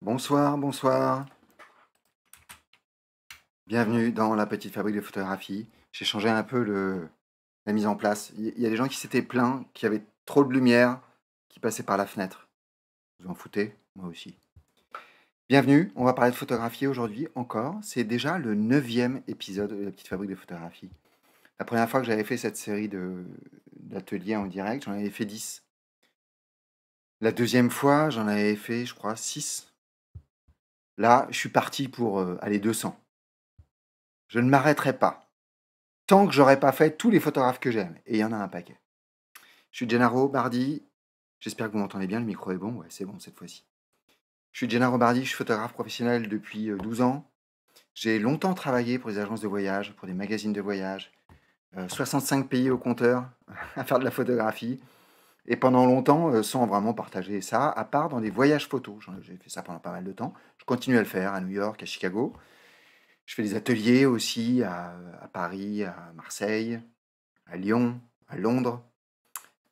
Bonsoir, bonsoir. Bienvenue dans la petite fabrique de photographie. J'ai changé un peu le, la mise en place. Il y a des gens qui s'étaient plaints qui avaient trop de lumière qui passait par la fenêtre. Vous en foutez Moi aussi. Bienvenue, on va parler de photographie aujourd'hui encore. C'est déjà le neuvième épisode de la petite fabrique de photographie. La première fois que j'avais fait cette série d'ateliers en direct, j'en avais fait 10. La deuxième fois, j'en avais fait, je crois, 6. Là, je suis parti pour euh, aller 200. Je ne m'arrêterai pas. Tant que j'aurai pas fait tous les photographes que j'aime. Et il y en a un paquet. Je suis Gennaro Bardi. J'espère que vous m'entendez bien. Le micro est bon. Ouais, c'est bon cette fois-ci. Je suis Gennaro Bardi. Je suis photographe professionnel depuis 12 euh, ans. J'ai longtemps travaillé pour des agences de voyage, pour des magazines de voyage. 65 euh, pays au compteur à faire de la photographie. Et pendant longtemps, euh, sans vraiment partager ça, à part dans des voyages photos. J'ai fait ça pendant pas mal de temps. Je continue à le faire à New York, à Chicago. Je fais des ateliers aussi à, Paris, à Marseille, à Lyon, à Londres.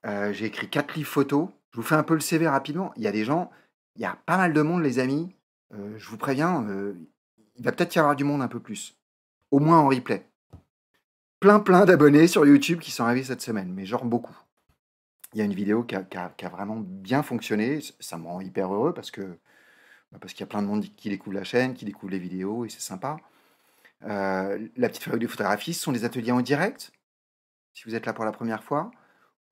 Euh, j'ai écrit quatre livres photos. Je vous fais un peu le CV rapidement. Il y a des gens, il y a pas mal de monde, les amis. Euh, je vous préviens, euh, il va peut-être y avoir du monde un peu plus. Au moins en replay. Plein, plein d'abonnés sur YouTube qui sont arrivés cette semaine, mais genre beaucoup. Il y a une vidéo qui a, vraiment bien fonctionné. Ça me rend hyper heureux parce que bah, parce qu'il y a plein de monde qui découvre la chaîne, qui découvre les vidéos et c'est sympa la petite fabrique de photographie, ce sont des ateliers en direct, si vous êtes là pour la première fois,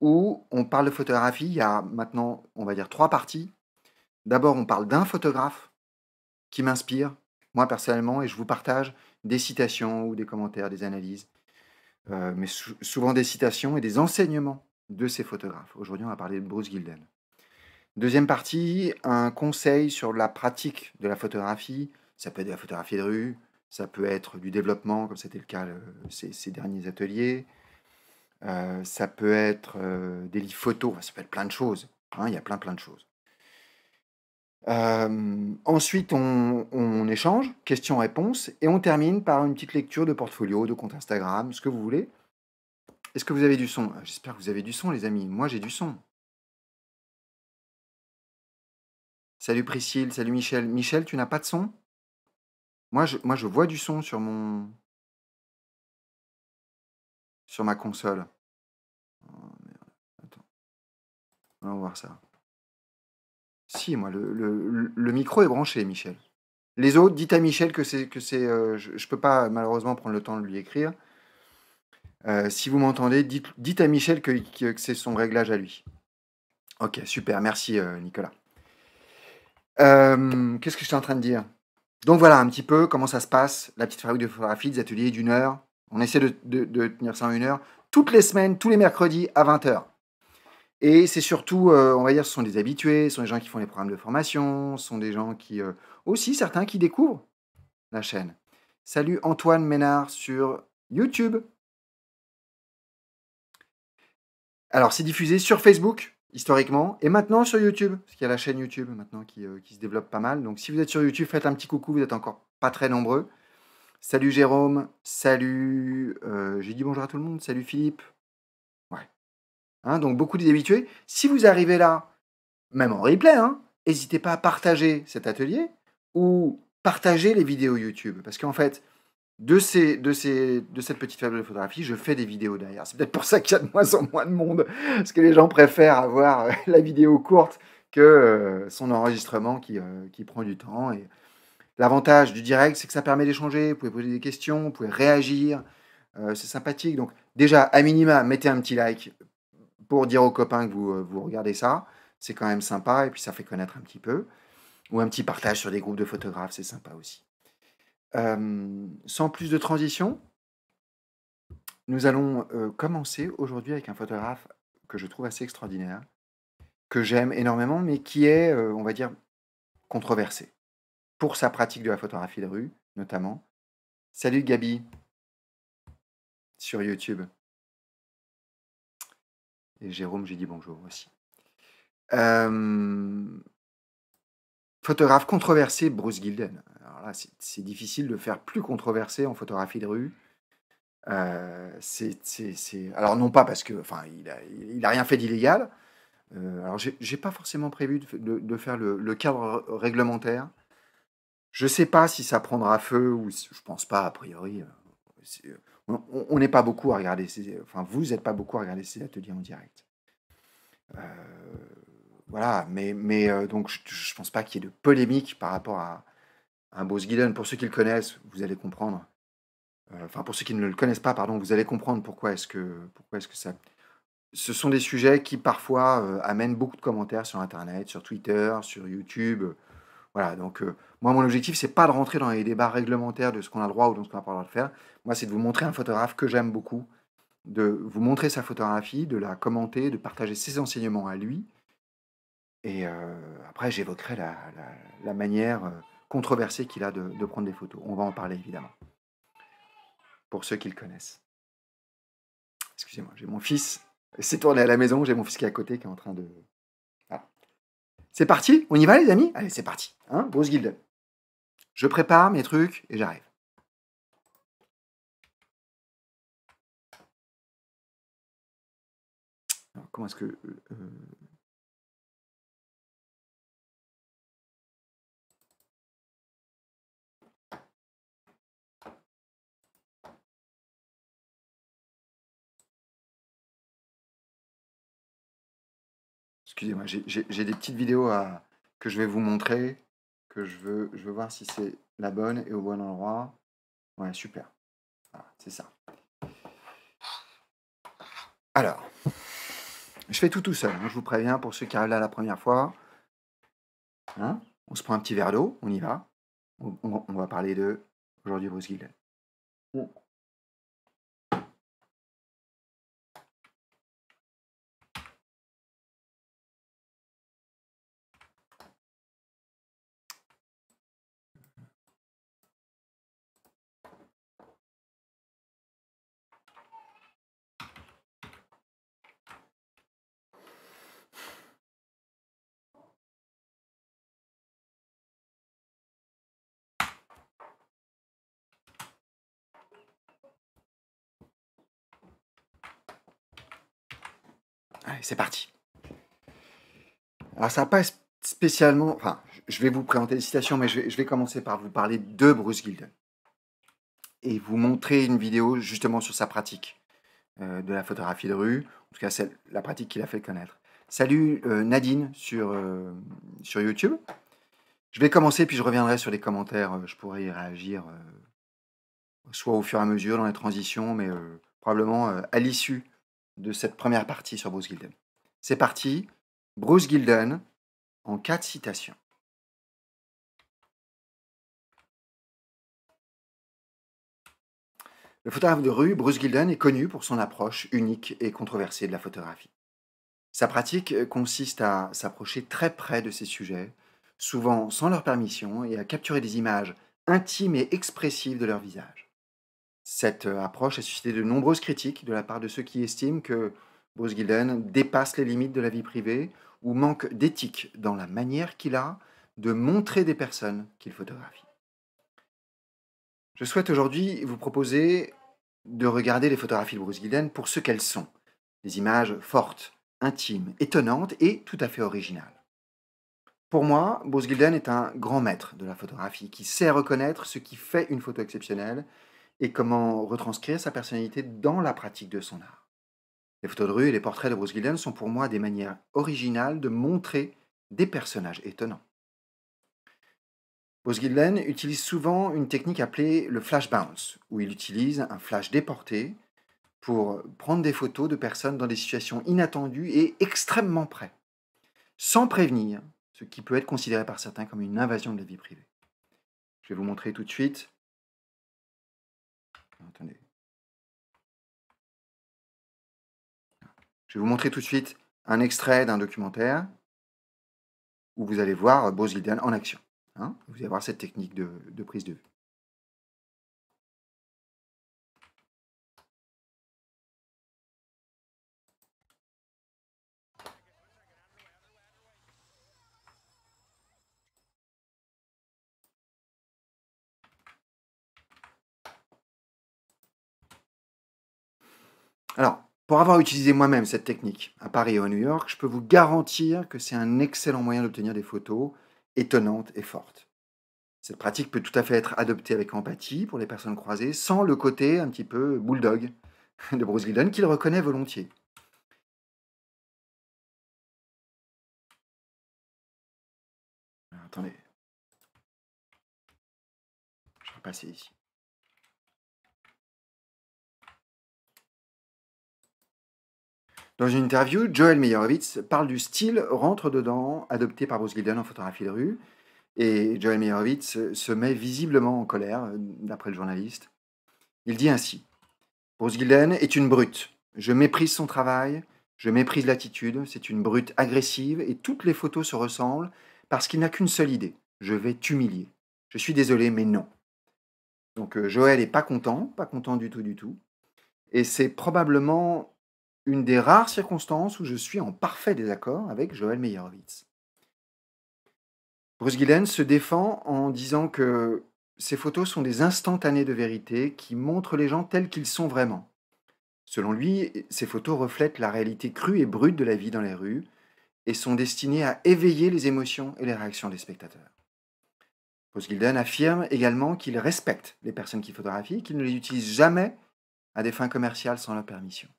où on parle de photographie. Il y a maintenant, on va dire, trois parties. D'abord, on parle d'un photographe qui m'inspire, moi personnellement, et je vous partage des citations ou des commentaires, des analyses, mais souvent des citations et des enseignements de ces photographes. Aujourd'hui, on va parler de Bruce Gilden. Deuxième partie, un conseil sur la pratique de la photographie. Ça peut être la photographie de rue, ça peut être du développement, comme c'était le cas euh, ces, derniers ateliers, euh, ça peut être euh, des livres photos, ça peut être plein de choses, hein, il y a plein plein de choses. ensuite, on, on échange, questions-réponses, et on termine par une petite lecture de portfolio, de compte Instagram, ce que vous voulez. Est-ce que vous avez du son ah, J'espère que vous avez du son, les amis. Moi, j'ai du son. Salut Priscille, salut Michel. Michel, tu n'as pas de son moi je, vois du son sur mon. ma console. Oh, Attends. On va voir ça. Si, moi, le, micro est branché, Michel. Les autres, dites à Michel que c'est. que c'est. Euh, je, ne peux pas malheureusement prendre le temps de lui écrire. Euh, si vous m'entendez, dites, dites, à Michel que, c'est son réglage à lui. Ok, super, merci euh, Nicolas. Qu'est-ce que je suis en train de dire donc voilà un petit peu comment ça se passe, la petite fabrique de photographie, des ateliers d'une heure. On essaie de, tenir ça en une heure, toutes les semaines, tous les mercredis à 20h. Et c'est surtout, euh, on va dire, ce sont des habitués, ce sont des gens qui font les programmes de formation, ce sont des gens qui, euh, aussi certains qui découvrent la chaîne. Salut Antoine Ménard sur YouTube. Alors c'est diffusé sur Facebook, historiquement, et maintenant sur YouTube, parce qu'il y a la chaîne YouTube maintenant euh, qui, se développe pas mal. Donc si vous êtes sur YouTube, faites un petit coucou, vous êtes encore pas très nombreux. Salut Jérôme, salut, euh, j'ai dit bonjour à tout le monde, salut Philippe. Ouais. Hein, donc beaucoup habitués. Si vous arrivez là, même en replay, hein, n'hésitez pas à partager cet atelier ou partager les vidéos YouTube, parce qu'en fait, de, ces, de, ces, de cette petite table de photographie, je fais des vidéos derrière. C'est peut-être pour ça qu'il y a de moins en moins de monde, parce que les gens préfèrent avoir euh, la vidéo courte que euh, son enregistrement qui, euh, qui prend du temps. Et l'avantage du direct, c'est que ça permet d'échanger, vous pouvez poser des questions, vous pouvez réagir, c'est sympathique. Donc déjà, à minima, mettez un petit like pour dire aux copains que vous, vous regardez ça. C'est quand même sympa, et puis ça fait connaître un petit peu. Ou un petit partage sur des groupes de photographes, c'est sympa aussi. Euh, sans plus de transition, nous allons euh, commencer aujourd'hui avec un photographe que je trouve assez extraordinaire, que j'aime énormément, mais qui est, euh, on va dire, controversé pour sa pratique de la photographie de rue, notamment. Salut Gabi sur YouTube. Et Jérôme, j'ai dit bonjour aussi. photographe controversé, Bruce Gilden. Ah, c'est difficile de faire plus controversé en photographie de rue. Euh, alors non pas parce que, enfin, il rien fait d'illégal. Euh, alors j'ai pas forcément prévu de, faire le, cadre réglementaire. Je sais pas si ça prendra feu ou je pense pas a priori. Euh, euh, on n'est pas beaucoup à regarder. Ces, enfin, vous n'êtes pas beaucoup à regarder ces ateliers en direct. voilà, mais, mais donc je, je pense pas qu'il y ait de polémique par rapport à, un boss pour ceux qui le connaissent, vous allez comprendre. Euh, enfin, pour ceux qui ne le connaissent pas, pardon, vous allez comprendre pourquoi est-ce que, pourquoi est-ce que ça. Ce sont des sujets qui parfois euh, amènent beaucoup de commentaires sur Internet, sur Twitter, sur YouTube. Voilà, donc euh, moi, mon objectif, c'est pas de rentrer dans les débats réglementaires de ce qu'on a le droit ou de ce qu'on n'a pas le droit de faire. Moi, c'est de vous montrer un photographe que j'aime beaucoup, de vous montrer sa photographie, de la commenter, de partager ses enseignements à lui. Et après, j'évoquerai la, la, manière controversé qu'il a de, prendre des photos. On va en parler évidemment. Pour ceux qui le connaissent. Excusez-moi, j'ai mon fils. C'est tourné à la maison, j'ai mon fils qui est à côté qui est en train de. C'est parti On y va les amis Allez, c'est parti. Bruce hein, Guild. Je prépare mes trucs et j'arrive. comment est-ce que. Euh, euh, Excusez-moi, j'ai des petites vidéos que je vais vous montrer, que je veux, je veux voir si c'est la bonne et au bon endroit. Ouais, super. Voilà, c'est ça. Alors, je fais tout tout seul, hein, je vous préviens, pour ceux qui arrivent là la première fois. Hein, on se prend un petit verre d'eau, on y va. On, va parler de aujourd'hui Bruce c'est parti. Alors ça passe spécialement, enfin, je vais vous présenter des citations, mais je vais, commencer par vous parler de Bruce Gilden et vous montrer une vidéo justement sur sa pratique euh, de la photographie de rue, en tout cas c'est la pratique qu'il a fait connaître. Salut euh, Nadine sur, euh, sur YouTube. Je vais commencer, puis je reviendrai sur les commentaires. Je pourrai y réagir soit au fur et à mesure dans les transitions, mais probablement à l'issue de cette première partie sur Bruce Gilden. C'est parti, Bruce Gilden en quatre citations. Le photographe de rue, Bruce Gilden, est connu pour son approche unique et controversée de la photographie. Sa pratique consiste à s'approcher très près de ses sujets, souvent sans leur permission, et à capturer des images intimes et expressives de leur visage. Cette euh, approche a suscité de nombreuses critiques de la part de ceux qui estiment que Bruce Gilden dépasse les limites de la vie privée ou manque d'éthique dans la manière qu'il a de montrer des personnes qu'il photographie. Je souhaite aujourd'hui vous proposer de regarder les photographies de Bruce Gilden pour ce qu'elles sont, des images fortes, intimes, étonnantes et tout à fait originales. Pour moi, Bruce Gilden est un grand maître de la photographie qui sait reconnaître ce qui fait une photo exceptionnelle et comment retranscrire sa personnalité dans la pratique de son art. Les photos de rue et les portraits de Bruce Gillen sont pour moi des manières originales de montrer des personnages étonnants. Bruce Gillen utilise souvent une technique appelée le flash bounce, où il utilise un flash déporté pour prendre des photos de personnes dans des situations inattendues et extrêmement près, sans prévenir, ce qui peut être considéré par certains comme une invasion de la vie privée. Je vais vous montrer tout de suite je vais vous montrer tout de suite un extrait d'un documentaire où vous allez voir Bozildan en action. Hein. vous allez voir cette technique de prise de vue. Alors, pour avoir utilisé moi-même cette technique à Paris et à New York, je peux vous garantir que c'est un excellent moyen d'obtenir des photos étonnantes et fortes. Cette pratique peut tout à fait être adoptée avec empathie pour les personnes croisées, sans le côté un petit peu bulldog de Bruce Gilden qu'il reconnaît volontiers. attendez. Je vais passer ici. Dans une interview, Joel Meyerowitz parle du style rentre dedans adopté par Bruce Gilden en photographie de rue. Et Joel Meyerowitz se met visiblement en colère, d'après le journaliste. Il dit ainsi Bruce Gilden est une brute. Je méprise son travail, je méprise l'attitude, c'est une brute agressive et toutes les photos se ressemblent parce qu'il n'a qu'une seule idée je vais t'humilier. Je suis désolé, mais non. Donc euh, Joël n'est pas content, pas content du tout, du tout. Et c'est probablement une des rares circonstances où je suis en parfait désaccord avec Joël Meyerowitz. Bruce Gilden se défend en disant que ces photos sont des instantanées de vérité qui montrent les gens tels qu'ils sont vraiment. Selon lui, ces photos reflètent la réalité crue et brute de la vie dans les rues et sont destinées à éveiller les émotions et les réactions des spectateurs. Bruce Gilden affirme également qu'il respecte les personnes qui photographient et qu'il ne les utilise jamais à des fins commerciales sans leur permission.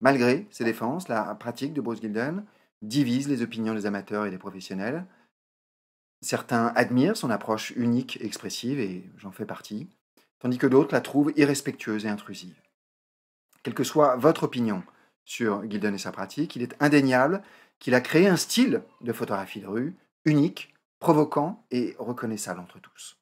Malgré ses défenses, la pratique de Bruce Gilden divise les opinions des amateurs et des professionnels. Certains admirent son approche unique, et expressive, et j'en fais partie, tandis que d'autres la trouvent irrespectueuse et intrusive. Quelle que soit votre opinion sur Gilden et sa pratique, il est indéniable qu'il a créé un style de photographie de rue unique, provoquant et reconnaissable entre tous.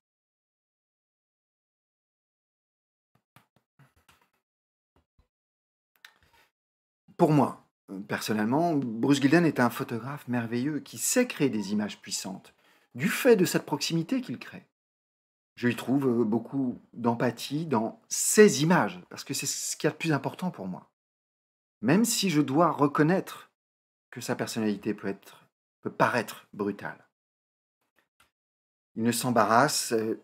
pour moi, euh, personnellement, Bruce Gilden est un photographe merveilleux qui sait créer des images puissantes, du fait de cette proximité qu'il crée. Je lui trouve euh, beaucoup d'empathie dans ses images, parce que c'est ce qui est le plus important pour moi. Même si je dois reconnaître que sa personnalité peut, être, peut paraître brutale. Il ne s'embarrasse euh,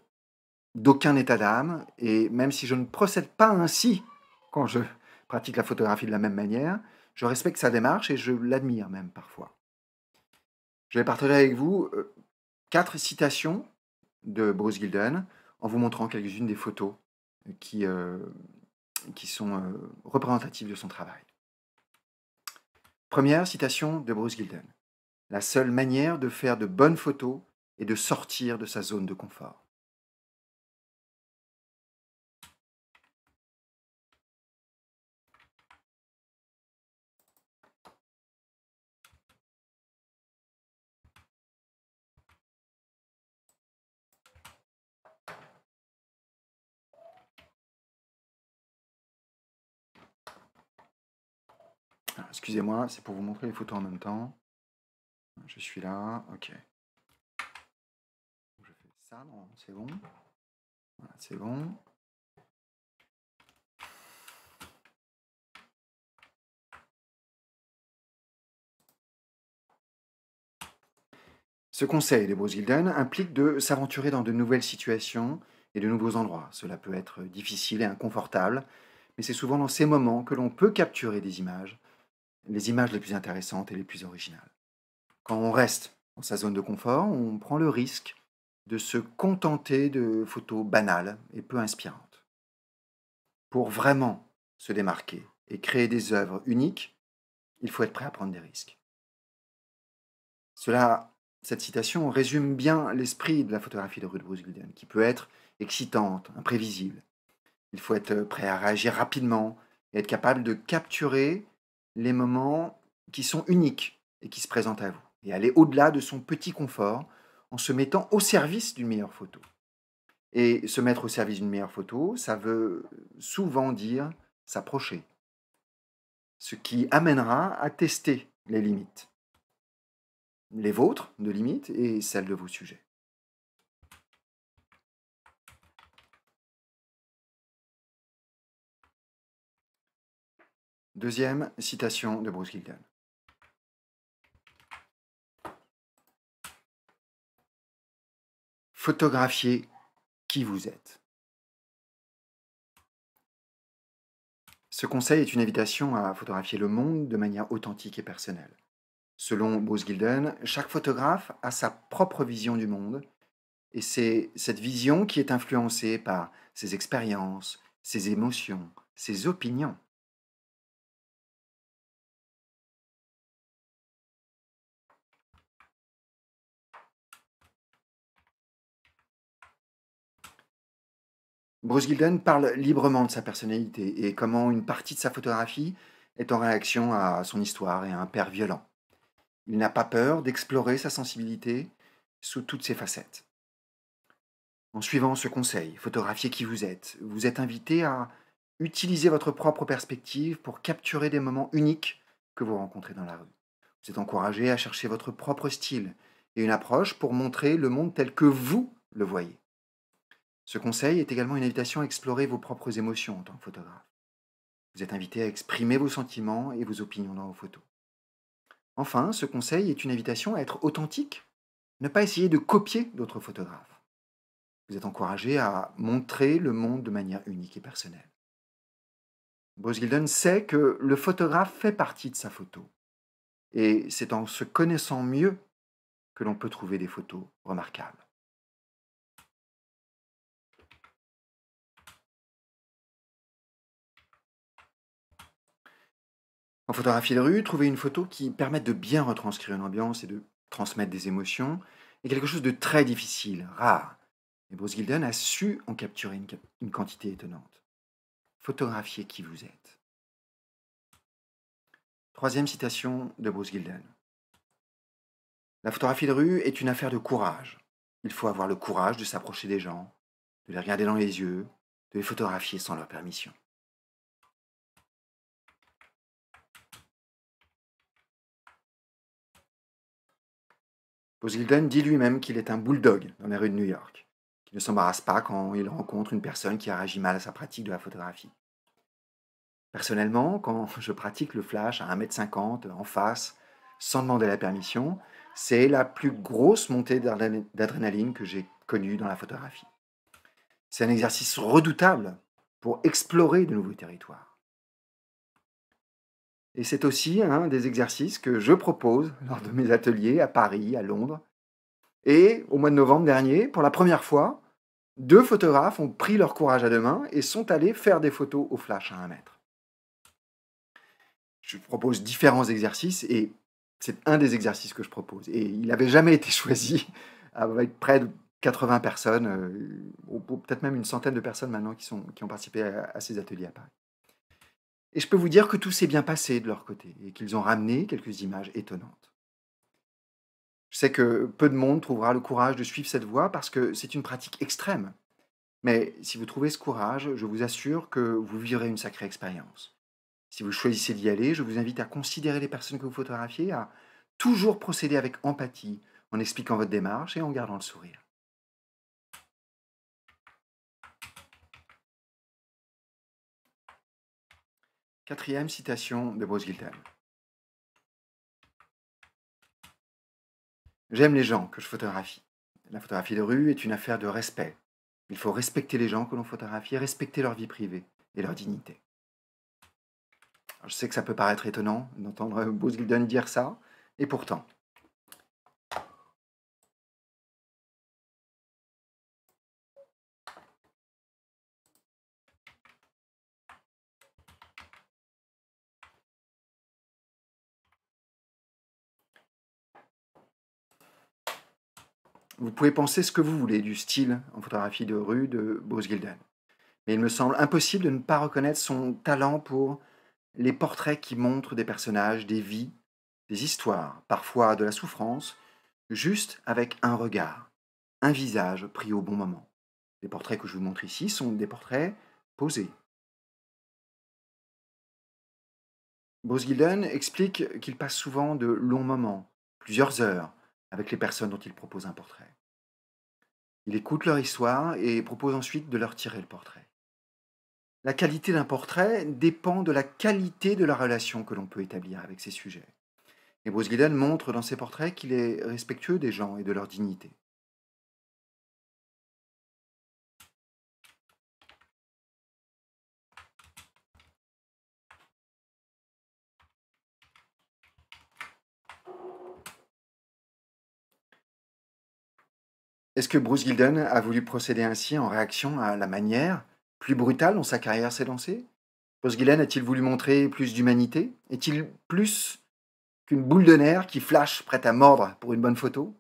d'aucun état d'âme, et même si je ne procède pas ainsi quand je pratique la photographie de la même manière. Je respecte sa démarche et je l'admire même parfois. Je vais partager avec vous euh, quatre citations de Bruce Gilden en vous montrant quelques-unes des photos qui, euh, qui sont euh, représentatives de son travail. Première citation de Bruce Gilden. La seule manière de faire de bonnes photos est de sortir de sa zone de confort. Excusez-moi, c'est pour vous montrer les photos en même temps. Je suis là, ok. Je fais ça, c'est bon. Voilà, c'est bon. Ce conseil des Bruce Gilden implique de s'aventurer dans de nouvelles situations et de nouveaux endroits. Cela peut être difficile et inconfortable, mais c'est souvent dans ces moments que l'on peut capturer des images les images les plus intéressantes et les plus originales. Quand on reste dans sa zone de confort, on prend le risque de se contenter de photos banales et peu inspirantes. Pour vraiment se démarquer et créer des œuvres uniques, il faut être prêt à prendre des risques. Cela, cette citation résume bien l'esprit de la photographie de Bruce Gulden, qui peut être excitante, imprévisible. Il faut être prêt à réagir rapidement et être capable de capturer les moments qui sont uniques et qui se présentent à vous, et aller au-delà de son petit confort en se mettant au service d'une meilleure photo. Et se mettre au service d'une meilleure photo, ça veut souvent dire s'approcher, ce qui amènera à tester les limites, les vôtres de limites et celles de vos sujets. Deuxième citation de Bruce Gilden. Photographiez qui vous êtes. Ce conseil est une invitation à photographier le monde de manière authentique et personnelle. Selon Bruce Gilden, chaque photographe a sa propre vision du monde, et c'est cette vision qui est influencée par ses expériences, ses émotions, ses opinions. Bruce Gilden parle librement de sa personnalité et comment une partie de sa photographie est en réaction à son histoire et à un père violent. Il n'a pas peur d'explorer sa sensibilité sous toutes ses facettes. En suivant ce conseil, photographiez qui vous êtes, vous êtes invité à utiliser votre propre perspective pour capturer des moments uniques que vous rencontrez dans la rue. Vous êtes encouragé à chercher votre propre style et une approche pour montrer le monde tel que vous le voyez. Ce conseil est également une invitation à explorer vos propres émotions en tant que photographe. Vous êtes invité à exprimer vos sentiments et vos opinions dans vos photos. Enfin, ce conseil est une invitation à être authentique, ne pas essayer de copier d'autres photographes. Vous êtes encouragé à montrer le monde de manière unique et personnelle. Bruce Gilden sait que le photographe fait partie de sa photo. Et c'est en se connaissant mieux que l'on peut trouver des photos remarquables. En photographie de rue, trouver une photo qui permette de bien retranscrire une ambiance et de transmettre des émotions est quelque chose de très difficile, rare. Et Bruce Gilden a su en capturer une, une quantité étonnante. Photographiez qui vous êtes. Troisième citation de Bruce Gilden. La photographie de rue est une affaire de courage. Il faut avoir le courage de s'approcher des gens, de les regarder dans les yeux, de les photographier sans leur permission. Posilden dit lui-même qu'il est un bulldog dans les rues de New York, qui ne s'embarrasse pas quand il rencontre une personne qui a réagi mal à sa pratique de la photographie. Personnellement, quand je pratique le flash à 1m50 en face, sans demander la permission, c'est la plus grosse montée d'adrénaline que j'ai connue dans la photographie. C'est un exercice redoutable pour explorer de nouveaux territoires. Et c'est aussi un des exercices que je propose lors de mes ateliers à Paris, à Londres. Et au mois de novembre dernier, pour la première fois, deux photographes ont pris leur courage à deux mains et sont allés faire des photos au flash à un mètre. Je propose différents exercices et c'est un des exercices que je propose. Et il n'avait jamais été choisi avec près de 80 personnes, euh, peut-être même une centaine de personnes maintenant qui, ont participé à ces ateliers à Paris. Et je peux vous dire que tout s'est bien passé de leur côté et qu'ils ont ramené quelques images étonnantes. Je sais que peu de monde trouvera le courage de suivre cette voie parce que c'est une pratique extrême. Mais si vous trouvez ce courage, je vous assure que vous vivrez une sacrée expérience. Si vous choisissez d'y aller, je vous invite à considérer les personnes que vous photographiez, à toujours procéder avec empathie en expliquant votre démarche et en gardant le sourire. Quatrième citation de Bruce Gilden. J'aime les gens que je photographie. La photographie de rue est une affaire de respect. Il faut respecter les gens que l'on photographie, respecter leur vie privée et leur dignité. je sais que ça peut paraître étonnant d'entendre Bruce Gilden dire ça, et pourtant, Vous pouvez penser ce que vous voulez du style en photographie de rue de Bruce Gilden. Mais il me semble impossible de ne pas reconnaître son talent pour les portraits qui montrent des personnages, des vies, des histoires, parfois de la souffrance, juste avec un regard, un visage pris au bon moment. Les portraits que je vous montre ici sont des portraits posés. Bruce Gilden explique qu'il passe souvent de longs moments, plusieurs heures, avec les personnes dont il propose un portrait. Il écoute leur histoire et propose ensuite de leur tirer le portrait. La qualité d'un portrait dépend de la qualité de la relation que l'on peut établir avec ses sujets. Et Bruce Gilden montre dans ses portraits qu'il est respectueux des gens et de leur dignité. Est-ce que Bruce Gilden a voulu procéder ainsi en réaction à la manière plus brutale dont sa carrière s'est lancée Bruce Gilden a-t-il voulu montrer plus d'humanité Est-il plus qu'une boule de nerf qui flash prête à mordre pour une bonne photo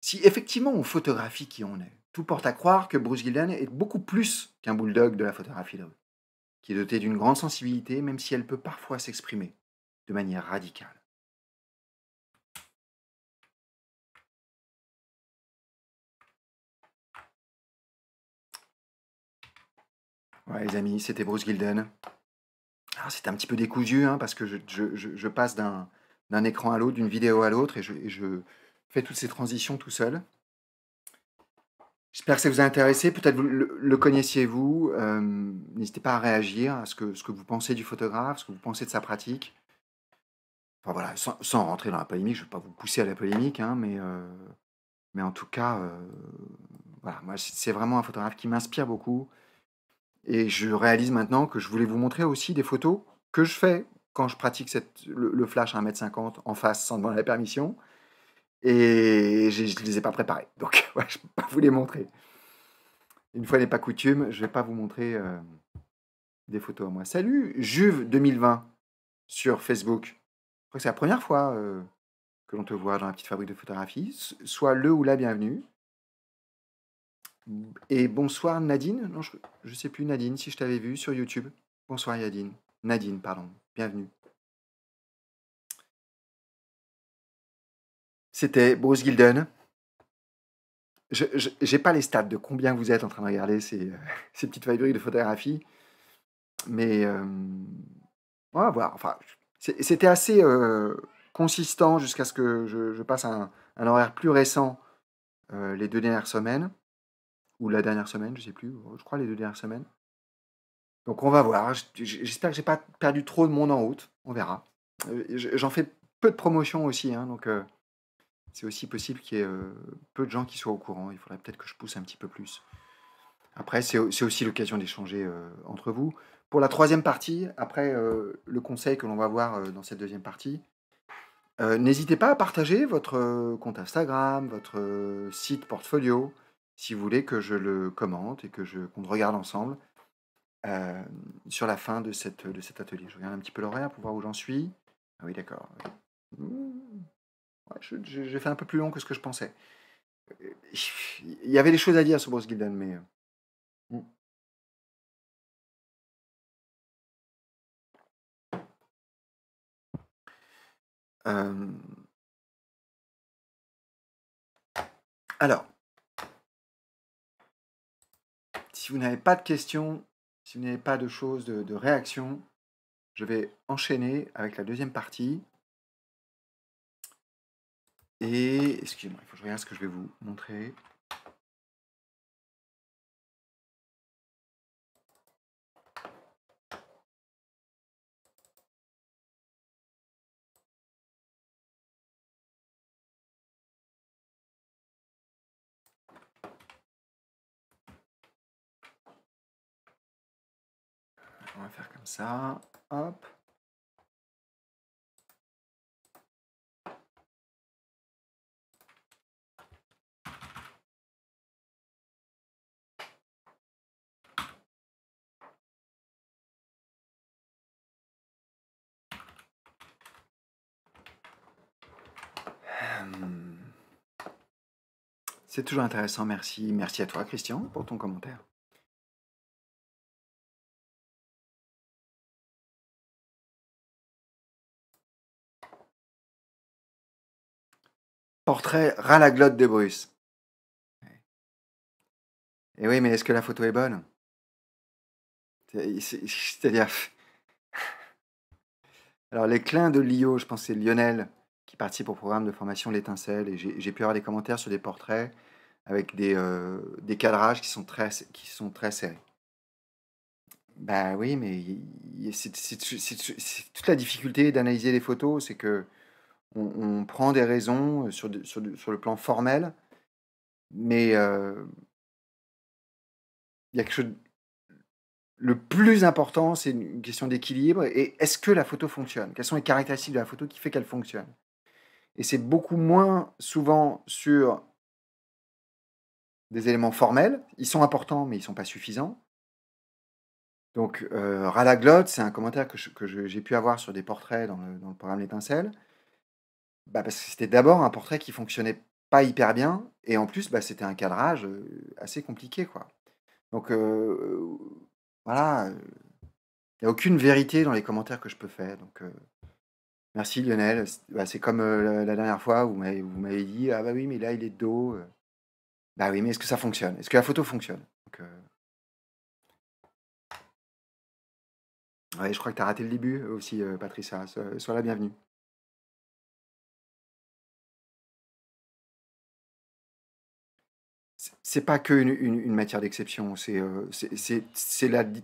Si effectivement on photographie qui on est, tout porte à croire que Bruce Gilden est beaucoup plus qu'un bulldog de la photographie de qui est doté d'une grande sensibilité même si elle peut parfois s'exprimer de manière radicale. les amis, c'était Bruce Gilden. c'est un petit peu décousu, hein, parce que je, passe d'un, écran à l'autre, d'une vidéo à l'autre, et je, fais toutes ces transitions tout seul. J'espère que ça vous a intéressé. Peut-être le, le connaissiez-vous. Euh, n'hésitez pas à réagir à ce que, vous pensez du photographe, ce que vous pensez de sa pratique. Enfin voilà, sans, rentrer dans la polémique, je ne vais pas vous pousser à la polémique, hein, euh, mais, en tout cas, euh, voilà, moi c'est vraiment un photographe qui m'inspire beaucoup et je réalise maintenant que je voulais vous montrer aussi des photos que je fais quand je pratique le, flash à 1m50 en face sans demander la permission. Et je ne les ai pas préparées. Donc, je ne peux pas vous les montrer. Une fois n'est pas coutume, je ne vais pas vous montrer euh, des photos à moi. Salut, Juve 2020 sur Facebook. Je crois que c'est la première fois euh, que l'on te voit dans la petite fabrique de photographie. Sois le ou la bienvenue. Et bonsoir Nadine. Non, je, ne sais plus Nadine si je t'avais vu sur YouTube. Bonsoir Yadine. Nadine, pardon. Bienvenue. C'était Bruce Gilden. Je n'ai pas les stats de combien vous êtes en train de regarder ces, euh, ces petites fabriques de photographie. Mais euh, on va voir. Enfin, c'était assez euh, consistant jusqu'à ce que je, passe un, horaire plus récent les deux dernières semaines ou la dernière semaine, je sais plus, je crois les deux dernières semaines. Donc on va voir. J'espère que j'ai pas perdu trop de monde en route. On verra. Euh, j'en fais peu de promotion aussi, hein, donc euh, c'est aussi possible qu'il y ait euh, peu de gens qui soient au courant. Il faudrait peut-être que je pousse un petit peu plus. Après, c'est aussi l'occasion d'échanger entre vous. Pour la troisième partie, après le conseil que l'on va voir dans cette deuxième partie, n'hésitez pas à partager votre compte Instagram, votre site portfolio, si vous voulez que je le commente et que je qu'on regarde ensemble euh, sur la fin de, cette, de cet atelier. Je regarde un petit peu l'horaire pour voir où j'en suis. Ah oui, d'accord. Mmh. J'ai fait un peu plus long que ce que je pensais. Euh, il y avait des choses à dire sur Bruce mais. Euh, mmh. Alors, si vous n'avez pas de questions, si vous n'avez pas de choses, de, réaction, réactions, je vais enchaîner avec la deuxième partie. Et excusez-moi, il faut que je regarde ce que je vais vous montrer. ça. Hop. C'est toujours intéressant, merci. Merci à toi Christian pour ton commentaire. Portrait ras la glotte de Bruce. Et oui, mais est-ce que la photo est bonne C'est-à-dire. Alors, les clins de Lio, je pense c'est Lionel qui participe au programme de formation L'étincelle. Et j'ai pu avoir des commentaires sur des portraits avec des, euh, des cadrages qui sont très, qui sont très serrés. Ben oui, mais c'est toute la difficulté d'analyser les photos, c'est que on, prend des raisons euh, sur, sur, le plan formel, mais euh, il y a quelque Le plus important, c'est une question d'équilibre. Et est-ce que la photo fonctionne Quelles sont les caractéristiques de la photo qui fait qu'elle fonctionne Et c'est beaucoup moins souvent sur des éléments formels. Ils sont importants, mais ils ne sont pas suffisants. Donc, euh, c'est un commentaire que, j'ai pu avoir sur des portraits dans le, dans le programme L'Étincelle bah parce que c'était d'abord un portrait qui fonctionnait pas hyper bien, et en plus, bah, c'était un cadrage assez compliqué. quoi. Donc voilà, il n'y a aucune vérité dans les commentaires que je peux faire. Donc, merci Lionel. Bah, c'est comme la dernière fois où vous m'avez dit Ah bah oui, mais là il est de dos. Bah oui, mais est-ce que ça fonctionne Est-ce que la photo fonctionne Donc, ouais, Je crois que tu as raté le début aussi, Patricia. Sois la bienvenue. c'est pas que une, matière d'exception. C'est euh,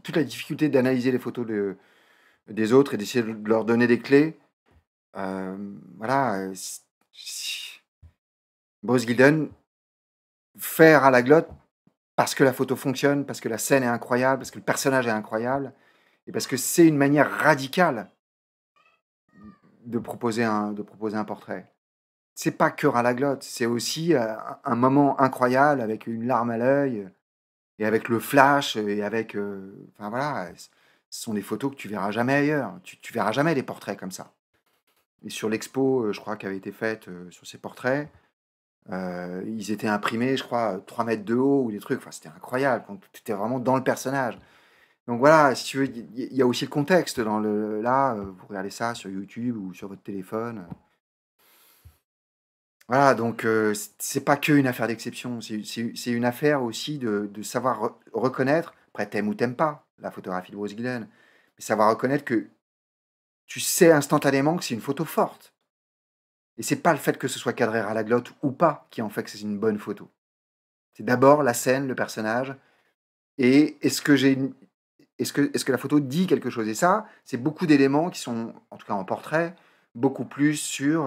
toute la difficulté d'analyser les photos de, des autres et d'essayer de leur donner des clés. Euh, voilà. Euh, Bruce Gilden, faire à la glotte parce que la photo fonctionne, parce que la scène est incroyable, parce que le personnage est incroyable, et parce que c'est une manière radicale de proposer de proposer un portrait c'est pas que à la glotte, c'est aussi un moment incroyable avec une larme à l'œil et avec le flash et avec. enfin voilà, ce sont des photos que tu verras jamais ailleurs. Tu, tu verras jamais des portraits comme ça. Et sur l'expo, je crois, qui avait été faite sur ces portraits, ils étaient imprimés, je crois, 3 mètres de haut ou des trucs. Enfin, c'était incroyable. tu étais vraiment dans le personnage. Donc voilà, si tu veux, il y a aussi le contexte dans le. Là, vous regardez ça sur YouTube ou sur votre téléphone. Voilà, donc ce c'est pas que une affaire d'exception, c'est une affaire aussi de, de savoir reconnaître, après t'aimes ou t'aimes pas la photographie de Rose Glenn, mais savoir reconnaître que tu sais instantanément que c'est une photo forte. Et c'est pas le fait que ce soit cadré à la glotte ou pas qui en fait que c'est une bonne photo. C'est d'abord la scène, le personnage, et est-ce que j'ai est-ce que, est que la photo dit quelque chose Et ça, c'est beaucoup d'éléments qui sont, en tout cas en portrait, beaucoup plus sur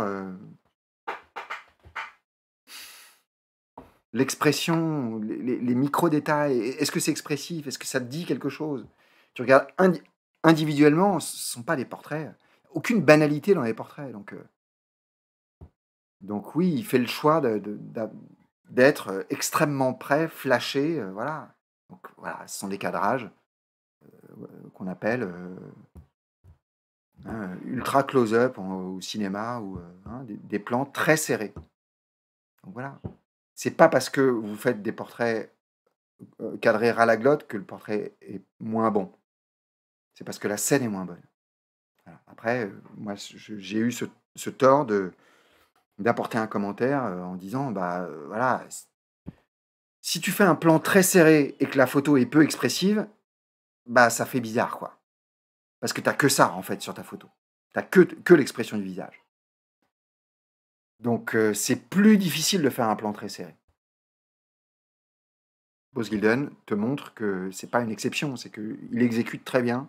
l'expression, les, micro-détails. Est-ce que c'est expressif Est-ce que ça te dit quelque chose Tu regardes individuellement, ce ne sont pas des portraits. Aucune banalité dans les portraits. Donc, euh. donc oui, il fait le choix d'être de, euh, extrêmement prêt, flashé. Euh, voilà. voilà, ce sont des cadrages qu'on appelle hein, ultra close-up au cinéma ou hein, des, des plans très serrés. Donc voilà c'est pas parce que vous faites des portraits cadrés à la glotte que le portrait est moins bon. C'est parce que la scène est moins bonne. Après, moi, j'ai eu ce, tort de d'apporter un commentaire en disant bah voilà si tu fais un plan très serré et que la photo est peu expressive bah ça fait bizarre quoi parce que t'as que ça en fait sur ta photo t'as que que l'expression du visage donc euh, c'est plus difficile de faire un plan très serré. Bosgilden te montre que c'est pas une exception, c'est qu'il exécute très bien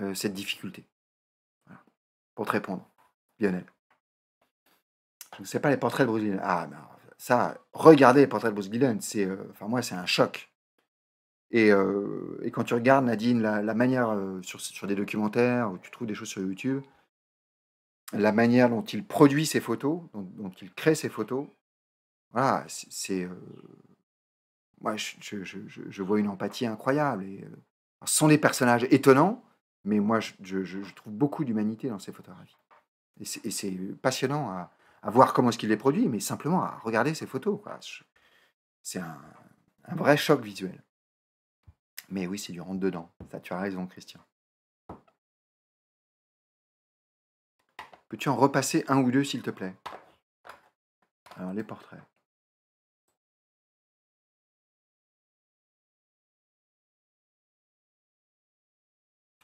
euh, cette difficulté. Voilà. Pour te répondre, Lionel. Je ne sais pas les portraits de Bosgilden. Ah, ben, ça, regardez les portraits de Bosgilden, c'est, euh, moi, c'est un choc. Et, quand tu regardes, Nadine, la, manière sur, sur des documentaires, où tu trouves des choses sur YouTube, la manière dont il produit ses photos, dont, il crée ses photos. Voilà, c'est. moi, je, vois une empathie incroyable. Et, ce sont des personnages étonnants, mais moi, je, trouve beaucoup d'humanité dans ces photographies. Et c'est passionnant à, voir comment est-ce qu'il les produit, mais simplement à regarder ces photos. C'est un, un vrai choc visuel. Mais oui, c'est du rentre-dedans. Tu as raison, Christian. Peux-tu en repasser un ou deux, s'il te plaît Alors, les portraits.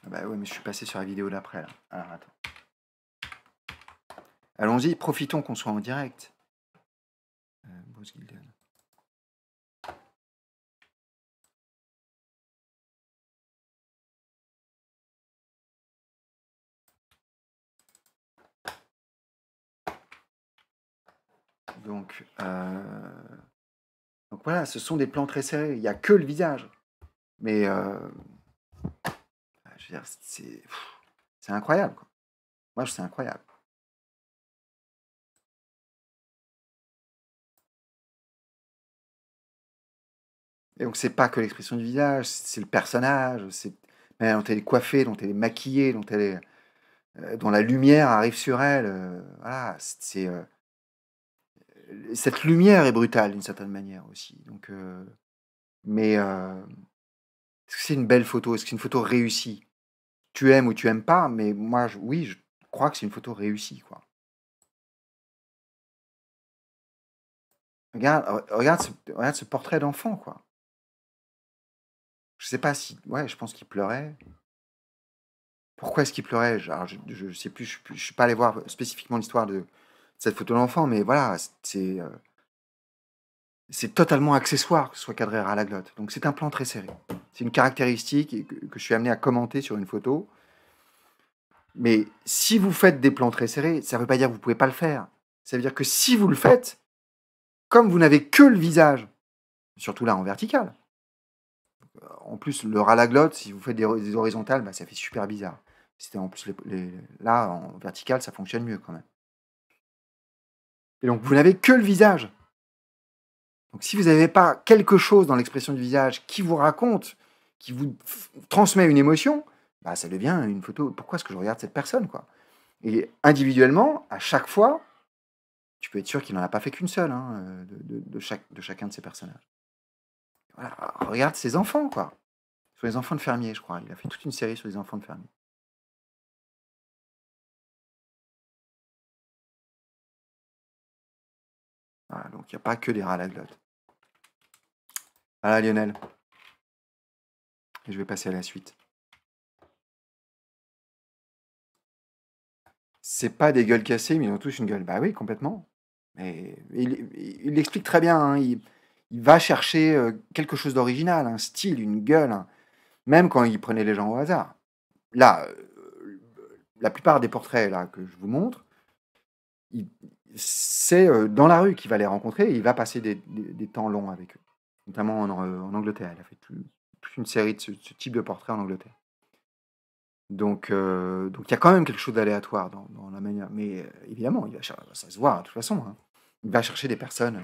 Ah bah oui, mais je suis passé sur la vidéo d'après, là. Alors, attends. Allons-y, profitons qu'on soit en direct. Euh, Donc, euh, Donc voilà, ce sont des plans très serrés. Il n'y a que le visage. Mais euh, je veux dire, c'est, incroyable. Quoi. Moi, c'est incroyable. Et donc, c'est pas que l'expression du visage, c'est le personnage, c'est dont elle est coiffée, dont elle est maquillée, dont elle est, euh, dont la lumière arrive sur elle. voilà, c'est, cette lumière est brutale d'une certaine manière aussi. Donc, euh, mais euh, est-ce que c'est une belle photo Est-ce que c'est une photo réussie Tu aimes ou tu aimes pas, mais moi, oui, je crois que c'est une photo réussie. Quoi. Regarde, regarde, ce, portrait d'enfant, quoi. Je sais pas si. Ouais, je pense qu'il pleurait. Pourquoi est-ce qu'il pleurait je, ne sais plus, je, ne suis pas allé voir spécifiquement l'histoire de, cette photo l'enfant, mais voilà, euh, c'est totalement accessoire que ce soit cadré à la glotte. Donc c'est un plan très serré. C'est une caractéristique que, je suis amené à commenter sur une photo. Mais si vous faites des plans très serrés, ça ne veut pas dire que vous ne pouvez pas le faire. Ça veut dire que si vous le faites, comme vous n'avez que le visage, surtout là en vertical, en plus le ras la glotte, si vous faites des, horizontales, bah, ça fait super bizarre. en plus là en vertical, ça fonctionne mieux quand même. Et donc, vous n'avez que le visage. Donc, si vous n'avez pas quelque chose dans l'expression du visage qui vous raconte, qui vous transmet une émotion, bah, ça devient une photo. Pourquoi est-ce que je regarde cette personne quoi Et individuellement, à chaque fois, tu peux être sûr qu'il n'en a pas fait qu'une seule hein, de, chaque, de chacun de ces personnages. regarde ses enfants, quoi. Sur les enfants de fermier, je crois. Il a fait toute une série sur les enfants de fermier. donc il n'y a pas que des rats à la Voilà Lionel. Et je vais passer à la suite. C'est pas des gueules cassées, mais ils ont tous une gueule. Bah oui, complètement. Mais il, l'explique explique très bien. Hein. Il, va chercher euh, quelque chose d'original, un style, une gueule. Hein. Même quand il prenait les gens au hasard. Là, euh, la plupart des portraits là, que je vous montre, c'est euh, dans la rue qu'il va les rencontrer il va passer des, temps longs avec eux, notamment en, euh, Angleterre. Il a fait toute une série de ce, type de portraits en Angleterre. Euh, donc, il y a quand même quelque chose d'aléatoire dans, la manière. Mais évidemment, il va ça se voit hein, de toute façon. Hein. Il va chercher des personnes.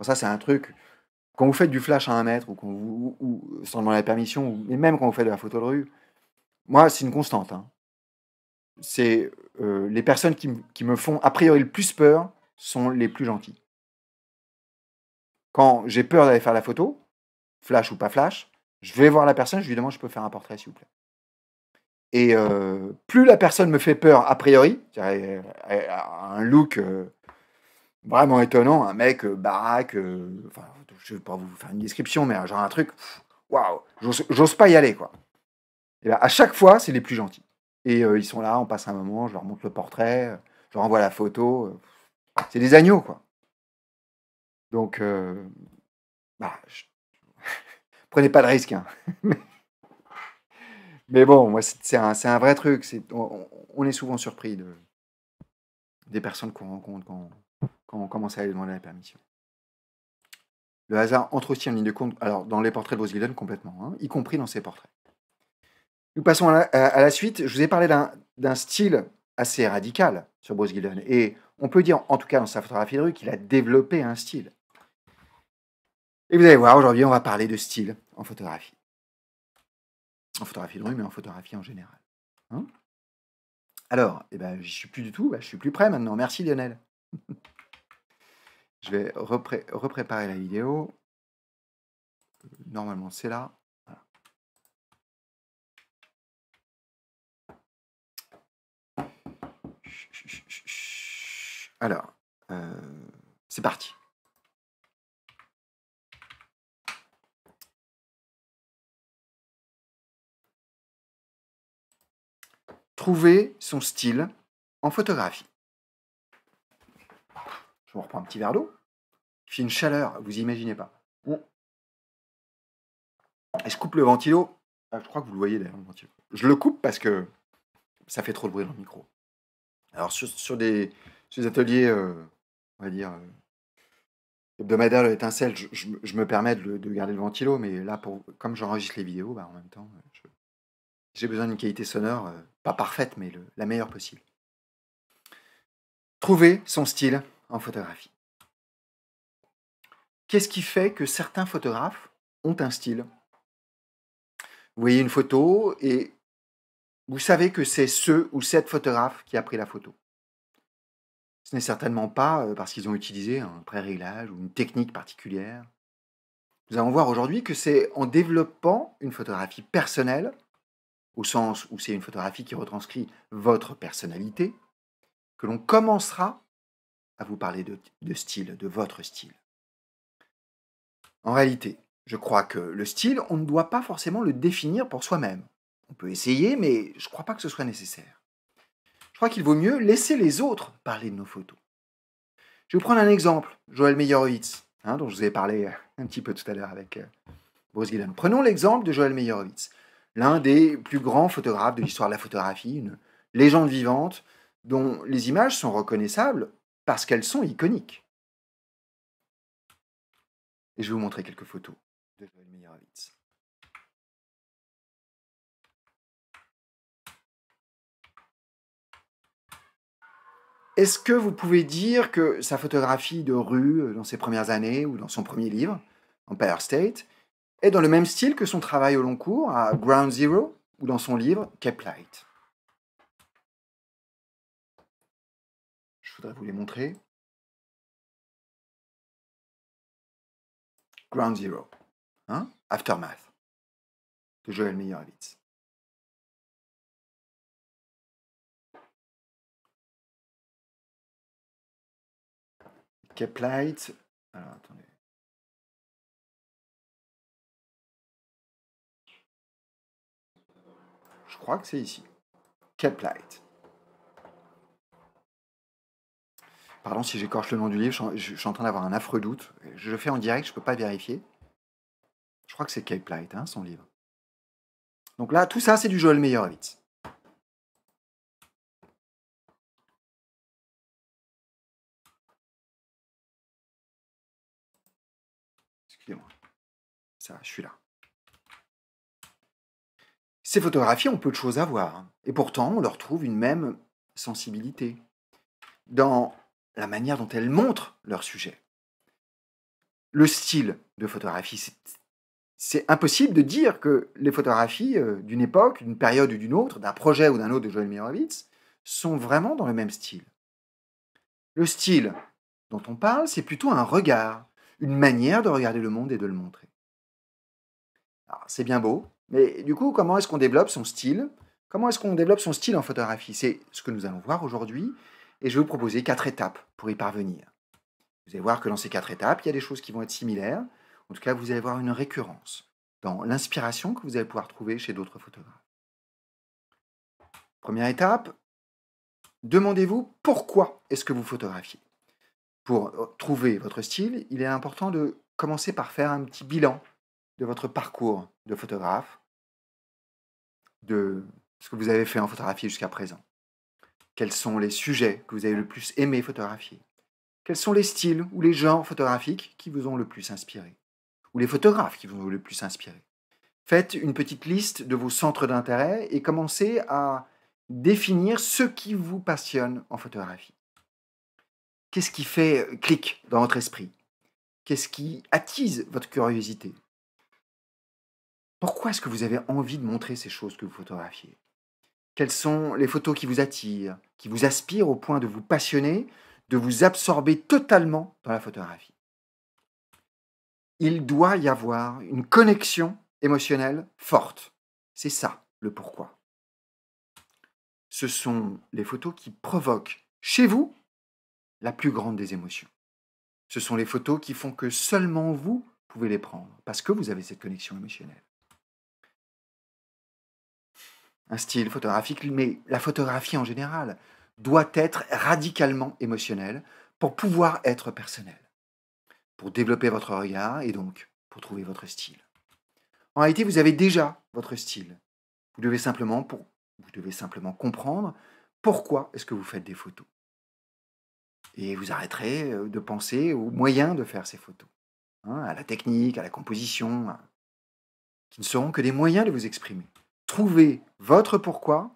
ça, c'est un truc. Quand vous faites du flash à un mètre ou, vous, sans demander la permission, et même quand vous faites de la photo de rue, moi, c'est une constante. Hein c'est euh, les personnes qui, me font a priori le plus peur sont les plus gentils. Quand j'ai peur d'aller faire la photo, flash ou pas flash, je vais voir la personne, je lui demande je peux faire un portrait s'il vous plaît. Et euh, plus la personne me fait peur a priori, euh, un look vraiment étonnant, un mec baraque, je ne vais pas vous faire une description, mais genre un truc, waouh, j'ose pas y aller quoi. Et ben, à chaque fois, c'est les plus gentils. Et ils sont là, on passe un moment, je leur montre le portrait, je leur envoie la photo. C'est des agneaux, quoi. Donc, bah, prenez pas de risque. Hein. Mais bon, moi, c'est un, vrai truc. on, est souvent surpris des personnes qu'on rencontre quand, on commence à demander la permission. Le hasard entre aussi en ligne de compte, alors dans les portraits de Rose complètement, hein, y compris dans ses portraits. Nous passons à la, suite. Je vous ai parlé d'un style assez radical sur Bruce Gilden. Et on peut dire, en tout cas dans sa photographie de rue, qu'il a développé un style. Et vous allez voir, aujourd'hui, on va parler de style en photographie. En photographie de rue, mais en photographie en général. Hein. Alors, eh ben, je suis plus du tout. Bah, je suis plus prêt maintenant. Merci Lionel. je vais repréparer la vidéo. Normalement, c'est là. Alors, euh, c'est parti. Trouver son style en photographie. Je vous reprends un petit verre d'eau. Il fait une chaleur, vous imaginez pas. Bon. je coupe le ventilo. Ah, je crois que vous le voyez d'ailleurs, le ventilo. Je le coupe parce que ça fait trop de bruit dans le micro. Alors, sur des, ces ateliers, euh, on va dire, hebdomadaire euh, hebdomadaires l'étincelle, je, me permets de, garder le ventilo, mais là, comme j'enregistre les vidéos, bah, en même temps, euh, j'ai besoin d'une qualité sonore, pas parfaite, mais la meilleure possible. Trouver son style en photographie. Qu'est-ce qui fait que certains photographes ont un style Vous voyez une photo et vous savez que c'est ce ou cette photographe qui a pris la photo. Ce n'est certainement pas parce qu'ils ont utilisé un pré-réglage ou une technique particulière. Nous allons voir aujourd'hui que c'est en développant une photographie personnelle, au sens où c'est une photographie qui retranscrit votre personnalité, que l'on commencera à vous parler de, de, style, de votre style. En réalité, je crois que le style, on ne doit pas forcément le définir pour soi-même. On peut essayer, mais je ne crois pas que ce soit nécessaire. Je crois qu'il vaut mieux laisser les autres parler de nos photos. Je vais vous prendre un exemple, Joël Meyerowitz, hein, dont je vous ai parlé euh, un petit peu tout à l'heure avec euh, Bruce Gillen. Prenons l'exemple de Joël Meyerowitz, l'un des plus grands photographes de l'histoire de la photographie, une légende vivante dont les images sont reconnaissables parce qu'elles sont iconiques. Et je vais vous montrer quelques photos de Joël Meyerowitz. Est-ce que vous pouvez dire que sa photographie de rue euh, dans ses premières années ou dans son premier livre, Empire State, est dans le même style que son travail au long cours à Ground Zero ou dans son livre Cape Light Je voudrais vous les montrer. Ground Zero, hein Aftermath, de Joël Meyerowitz. Light. Alors, attendez. Je crois que c'est ici. Light, Pardon si j'écorche le nom du livre, je suis en train d'avoir un affreux doute. Je le fais en direct, je ne peux pas vérifier. Je crois que c'est Light, hein, son livre. Donc là, tout ça, c'est du Joel Meyerowitz. je suis là. Ces photographies ont peu de choses à voir, hein, et pourtant on leur trouve une même sensibilité dans la manière dont elles montrent leur sujet. Le style de photographie, c'est impossible de dire que les photographies euh, d'une époque, d'une période ou d'une autre, d'un projet ou d'un autre de Joël Meyerowitz, sont vraiment dans le même style. Le style dont on parle, c'est plutôt un regard, une manière de regarder le monde et de le montrer. C'est bien beau, mais du coup, comment est-ce qu'on développe son style Comment est-ce qu'on développe son style en photographie C'est ce que nous allons voir aujourd'hui, et je vais vous proposer quatre étapes pour y parvenir. Vous allez voir que dans ces quatre étapes, il y a des choses qui vont être similaires. En tout cas, vous allez voir une récurrence dans l'inspiration que vous allez pouvoir trouver chez d'autres photographes. Première étape, demandez-vous pourquoi est-ce que vous photographiez. Pour euh, trouver votre style, il est important de commencer par faire un petit bilan de votre parcours de photographe, de ce que vous avez fait en photographie jusqu'à présent. Quels sont les sujets que vous avez le plus aimé photographier Quels sont les styles ou les genres photographiques qui vous ont le plus inspiré Ou les photographes qui vous ont le plus inspiré Faites une petite liste de vos centres d'intérêt et commencez à définir ce qui vous passionne en photographie. Qu'est-ce qui fait euh, clic dans votre esprit Qu'est-ce qui attise votre curiosité pourquoi est-ce que vous avez envie de montrer ces choses que vous photographiez Quelles sont les photos qui vous attirent, qui vous aspirent au point de vous passionner, de vous absorber totalement dans la photographie Il doit y avoir une connexion émotionnelle forte. C'est ça le pourquoi. Ce sont les photos qui provoquent chez vous la plus grande des émotions. Ce sont les photos qui font que seulement vous pouvez les prendre, parce que vous avez cette connexion émotionnelle un style photographique, mais la photographie en général doit être radicalement émotionnelle pour pouvoir être personnelle, pour développer votre regard et donc pour trouver votre style. En réalité, vous avez déjà votre style. Vous devez simplement, vous devez simplement comprendre pourquoi est-ce que vous faites des photos. Et vous arrêterez euh, de penser aux moyens de faire ces photos, hein, à la technique, à la composition, qui ne seront que des moyens de vous exprimer. Trouvez votre pourquoi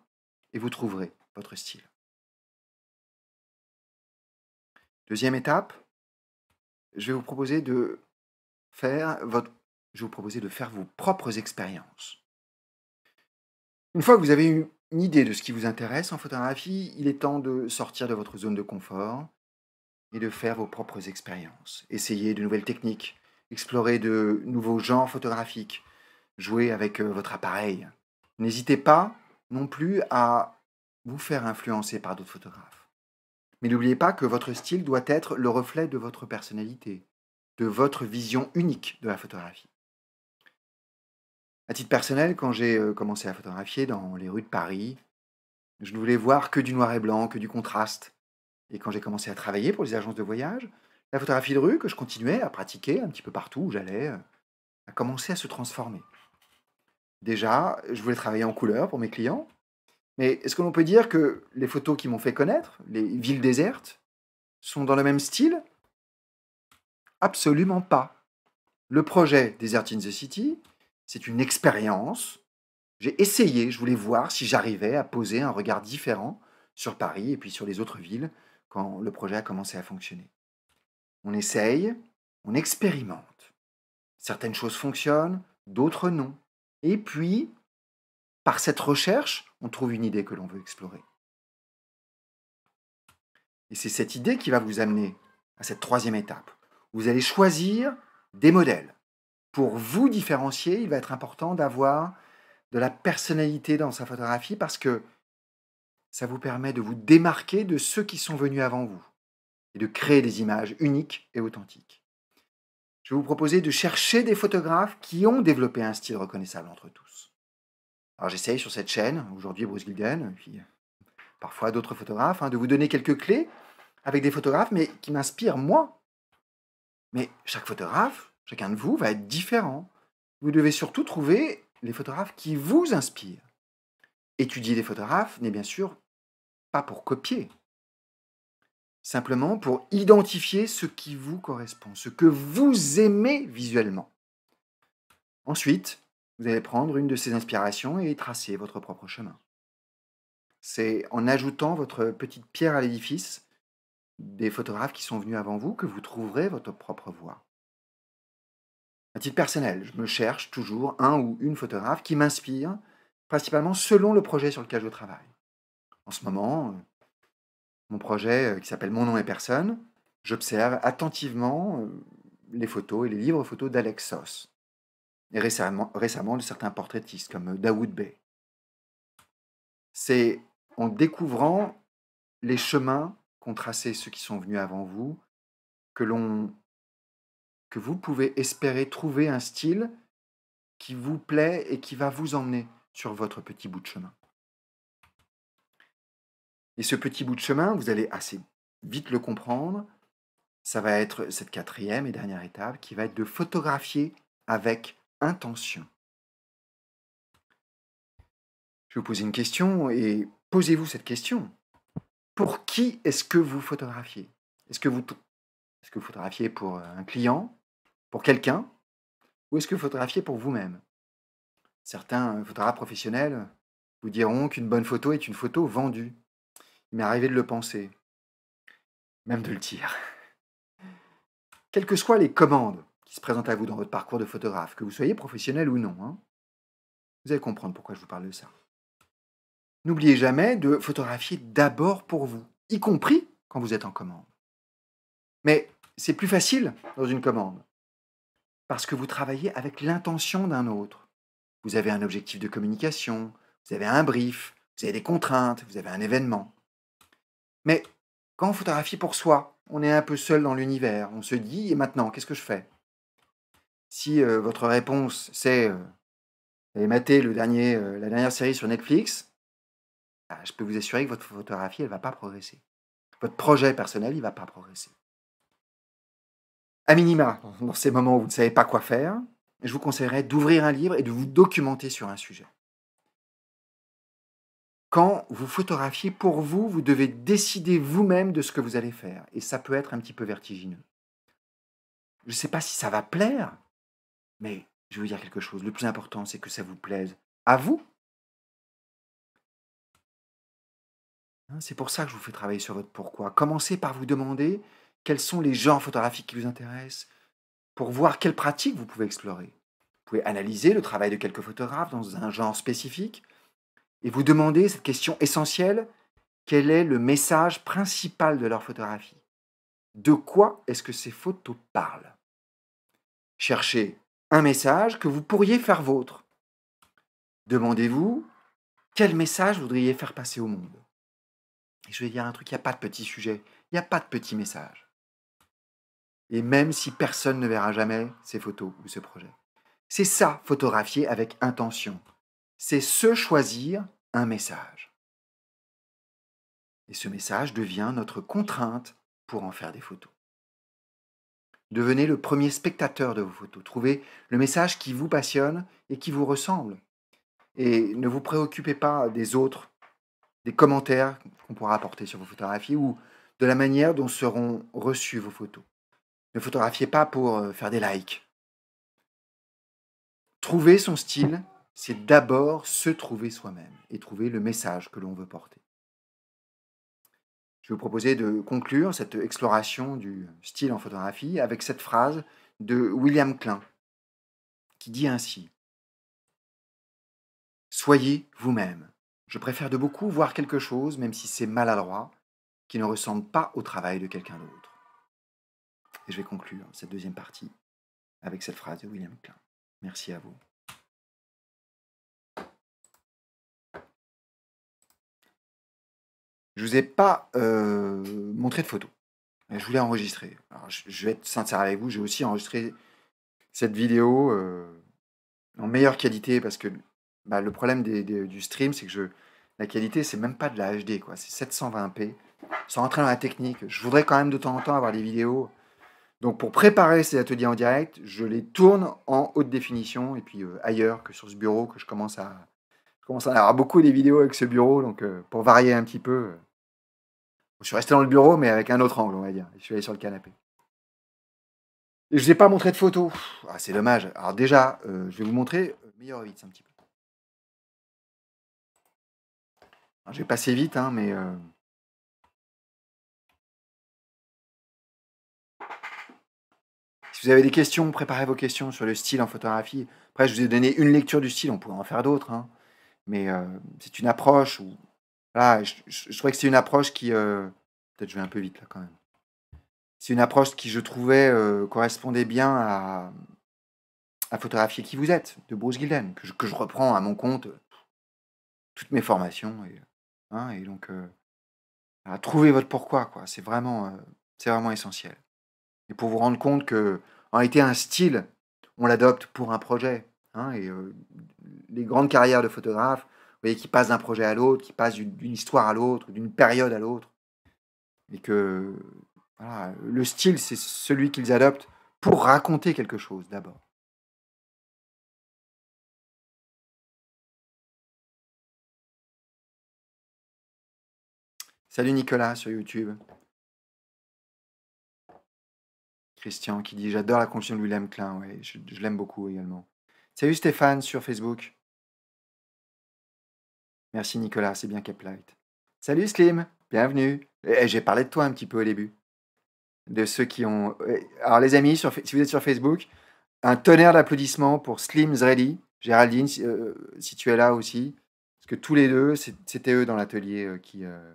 et vous trouverez votre style. Deuxième étape, je vais vous proposer de faire je vous de faire vos propres expériences. Une fois que vous avez eu une idée de ce qui vous intéresse en photographie, il est temps de sortir de votre zone de confort et de faire vos propres expériences. Essayez de nouvelles techniques, explorez de nouveaux genres photographiques, jouez avec euh, votre appareil, N'hésitez pas non plus à vous faire influencer par d'autres photographes. Mais n'oubliez pas que votre style doit être le reflet de votre personnalité, de votre vision unique de la photographie. À titre personnel, quand j'ai euh, commencé à photographier dans les rues de Paris, je ne voulais voir que du noir et blanc, que du contraste. Et quand j'ai commencé à travailler pour les agences de voyage, la photographie de rue que je continuais à pratiquer un petit peu partout où j'allais euh, a commencé à se transformer déjà, je voulais travailler en couleur pour mes clients. Mais est-ce que l'on peut dire que les photos qui m'ont fait connaître, les villes désertes, sont dans le même style Absolument pas. Le projet Desert in the City, c'est une expérience. J'ai essayé, je voulais voir si j'arrivais à poser un regard différent sur Paris et puis sur les autres villes quand le projet a commencé à fonctionner. On essaye, on expérimente. Certaines choses fonctionnent, d'autres non. Et puis, par cette recherche, on trouve une idée que l'on veut explorer. Et c'est cette idée qui va vous amener à cette troisième étape. Vous allez choisir des modèles. Pour vous différencier, il va être important d'avoir de la personnalité dans sa photographie parce que ça vous permet de vous démarquer de ceux qui sont venus avant vous et de créer des images uniques et authentiques je vais vous proposer de chercher des photographes qui ont développé un style reconnaissable entre tous. Alors j'essaye sur cette chaîne, aujourd'hui Bruce Gilden, puis parfois d'autres photographes, hein, de vous donner quelques clés avec des photographes, mais qui m'inspirent moins. Mais chaque photographe, chacun de vous, va être différent. Vous devez surtout trouver les photographes qui vous inspirent. Étudier des photographes n'est bien sûr pas pour copier, simplement pour identifier ce qui vous correspond, ce que vous aimez visuellement. Ensuite, vous allez prendre une de ces inspirations et tracer votre propre chemin. C'est en ajoutant votre petite pierre à l'édifice des photographes qui sont venus avant vous que vous trouverez votre propre voie. À titre personnel, je me cherche toujours un ou une photographe qui m'inspire, principalement selon le projet sur lequel je travaille. En ce moment, mon projet euh, qui s'appelle Mon nom et personne, j'observe attentivement euh, les photos et les livres photos d'Alex et récemment, récemment de certains portraitistes comme euh, Dawood Bey. C'est en découvrant les chemins qu'ont tracés ceux qui sont venus avant vous que l'on que vous pouvez espérer trouver un style qui vous plaît et qui va vous emmener sur votre petit bout de chemin. Et ce petit bout de chemin, vous allez assez vite le comprendre. Ça va être cette quatrième et dernière étape qui va être de photographier avec intention. Je vais vous poser une question et posez-vous cette question. Pour qui est-ce que vous photographiez Est-ce que vous, photographiez pour euh, un client, pour quelqu'un, ou est-ce que vous photographiez pour vous-même Certains euh, photographes professionnels euh, vous diront qu'une bonne photo est une photo vendue mais m'est de le penser, même de le dire. Quelles que soient les commandes qui se présentent à vous dans votre parcours de photographe, que vous soyez professionnel ou non, hein, vous allez comprendre pourquoi je vous parle de ça. N'oubliez jamais de photographier d'abord pour vous, y compris quand vous êtes en commande. Mais c'est plus facile dans une commande, parce que vous travaillez avec l'intention d'un autre. Vous avez un objectif de communication, vous avez un brief, vous avez des contraintes, vous avez un événement. Mais quand on photographie pour soi, on est un peu seul dans l'univers. On se dit, et maintenant, qu'est-ce que je fais Si euh, votre réponse, c'est euh, avez le dernier, euh, la dernière série sur Netflix, bah, je peux vous assurer que votre photographie, elle ne va pas progresser. Votre projet personnel, il ne va pas progresser. À minima, dans ces moments où vous ne savez pas quoi faire, je vous conseillerais d'ouvrir un livre et de vous documenter sur un sujet quand vous photographiez pour vous, vous devez décider vous-même de ce que vous allez faire. Et ça peut être un petit peu vertigineux. Je ne sais pas si ça va plaire, mais je vais vous dire quelque chose. Le plus important, c'est que ça vous plaise à vous. Hein, c'est pour ça que je vous fais travailler sur votre pourquoi. Commencez par vous demander quels sont les genres photographiques qui vous intéressent, pour voir quelles pratiques vous pouvez explorer. Vous pouvez analyser le travail de quelques photographes dans un genre spécifique, et vous demandez cette question essentielle, quel est le message principal de leur photographie De quoi est-ce que ces photos parlent Cherchez un message que vous pourriez faire vôtre. Demandez-vous quel message voudriez faire passer au monde. Et je vais dire un truc, il n'y a pas de petit sujet, il n'y a pas de petit message. Et même si personne ne verra jamais ces photos ou ce projet. C'est ça, photographier avec intention c'est se choisir un message. Et ce message devient notre contrainte pour en faire des photos. Devenez le premier spectateur de vos photos. Trouvez le message qui vous passionne et qui vous ressemble. Et ne vous préoccupez pas des autres, des commentaires qu'on pourra apporter sur vos photographies ou de la manière dont seront reçues vos photos. Ne photographiez pas pour euh, faire des likes. Trouvez son style c'est d'abord se trouver soi-même et trouver le message que l'on veut porter. Je vais vous proposer de conclure cette exploration du style en photographie avec cette phrase de William Klein qui dit ainsi Soyez vous-même. Je préfère de beaucoup voir quelque chose, même si c'est maladroit, qui ne ressemble pas au travail de quelqu'un d'autre. Et je vais conclure cette deuxième partie avec cette phrase de William Klein. Merci à vous. je vous ai pas euh, montré de photo. Je voulais enregistrer. je, vais être sincère avec vous, j'ai aussi enregistré cette vidéo euh, en meilleure qualité parce que bah, le problème des, du stream, c'est que je, la qualité, c'est même pas de la HD, quoi. C'est 720p. Sans rentrer dans la technique, je voudrais quand même de temps en temps avoir des vidéos. Donc pour préparer ces ateliers en direct, je les tourne en haute définition et puis euh, ailleurs que sur ce bureau que je commence à, commence à avoir beaucoup des vidéos avec ce bureau, donc euh, pour varier un petit peu. Euh. je suis resté dans le bureau, mais avec un autre angle, on va dire. Je suis allé sur le canapé. je ne vous ai pas montré de photos. Ah, c'est dommage. Alors déjà, euh, je vais vous montrer meilleur vite un petit peu. je vais passer vite, hein, mais. Si vous avez des questions, préparez vos questions sur le style en photographie. Après, je vous ai donné une lecture du style, on pourrait en faire d'autres. Hein. Mais euh, c'est une approche où. Là, je, je, trouvais que c'est une approche qui. Euh, peut-être je vais un peu vite là quand même. C'est une approche qui, je trouvais, euh, correspondait bien à, à photographier qui vous êtes, de Bruce Gilden, que je, reprends à mon compte toutes mes formations. Et, hein, et donc, à trouver votre pourquoi, quoi. C'est vraiment, c'est vraiment essentiel. Et pour vous rendre compte que, en été un style, on l'adopte pour un projet, Hein, et euh, les grandes carrières de photographes, vous voyez, qui passent d'un projet à l'autre, qui passent d'une histoire à l'autre, d'une période à l'autre. Et que le style, c'est celui qu'ils adoptent pour raconter quelque chose d'abord. Salut Nicolas sur YouTube. Christian qui dit J'adore la confusion de William Klein, ouais, je l'aime beaucoup également. Salut Stéphane sur Facebook. Merci Nicolas, c'est bien Caplight. Salut Slim, bienvenue. Eh, eh, j'ai parlé de toi un petit peu au début. De ceux qui ont. Eh, alors les amis, sur... si vous êtes sur Facebook, un tonnerre d'applaudissements pour Slim Zreli, Géraldine, si euh, tu es là aussi. Parce que tous les deux, c'était eux dans l'atelier euh, qui. Euh,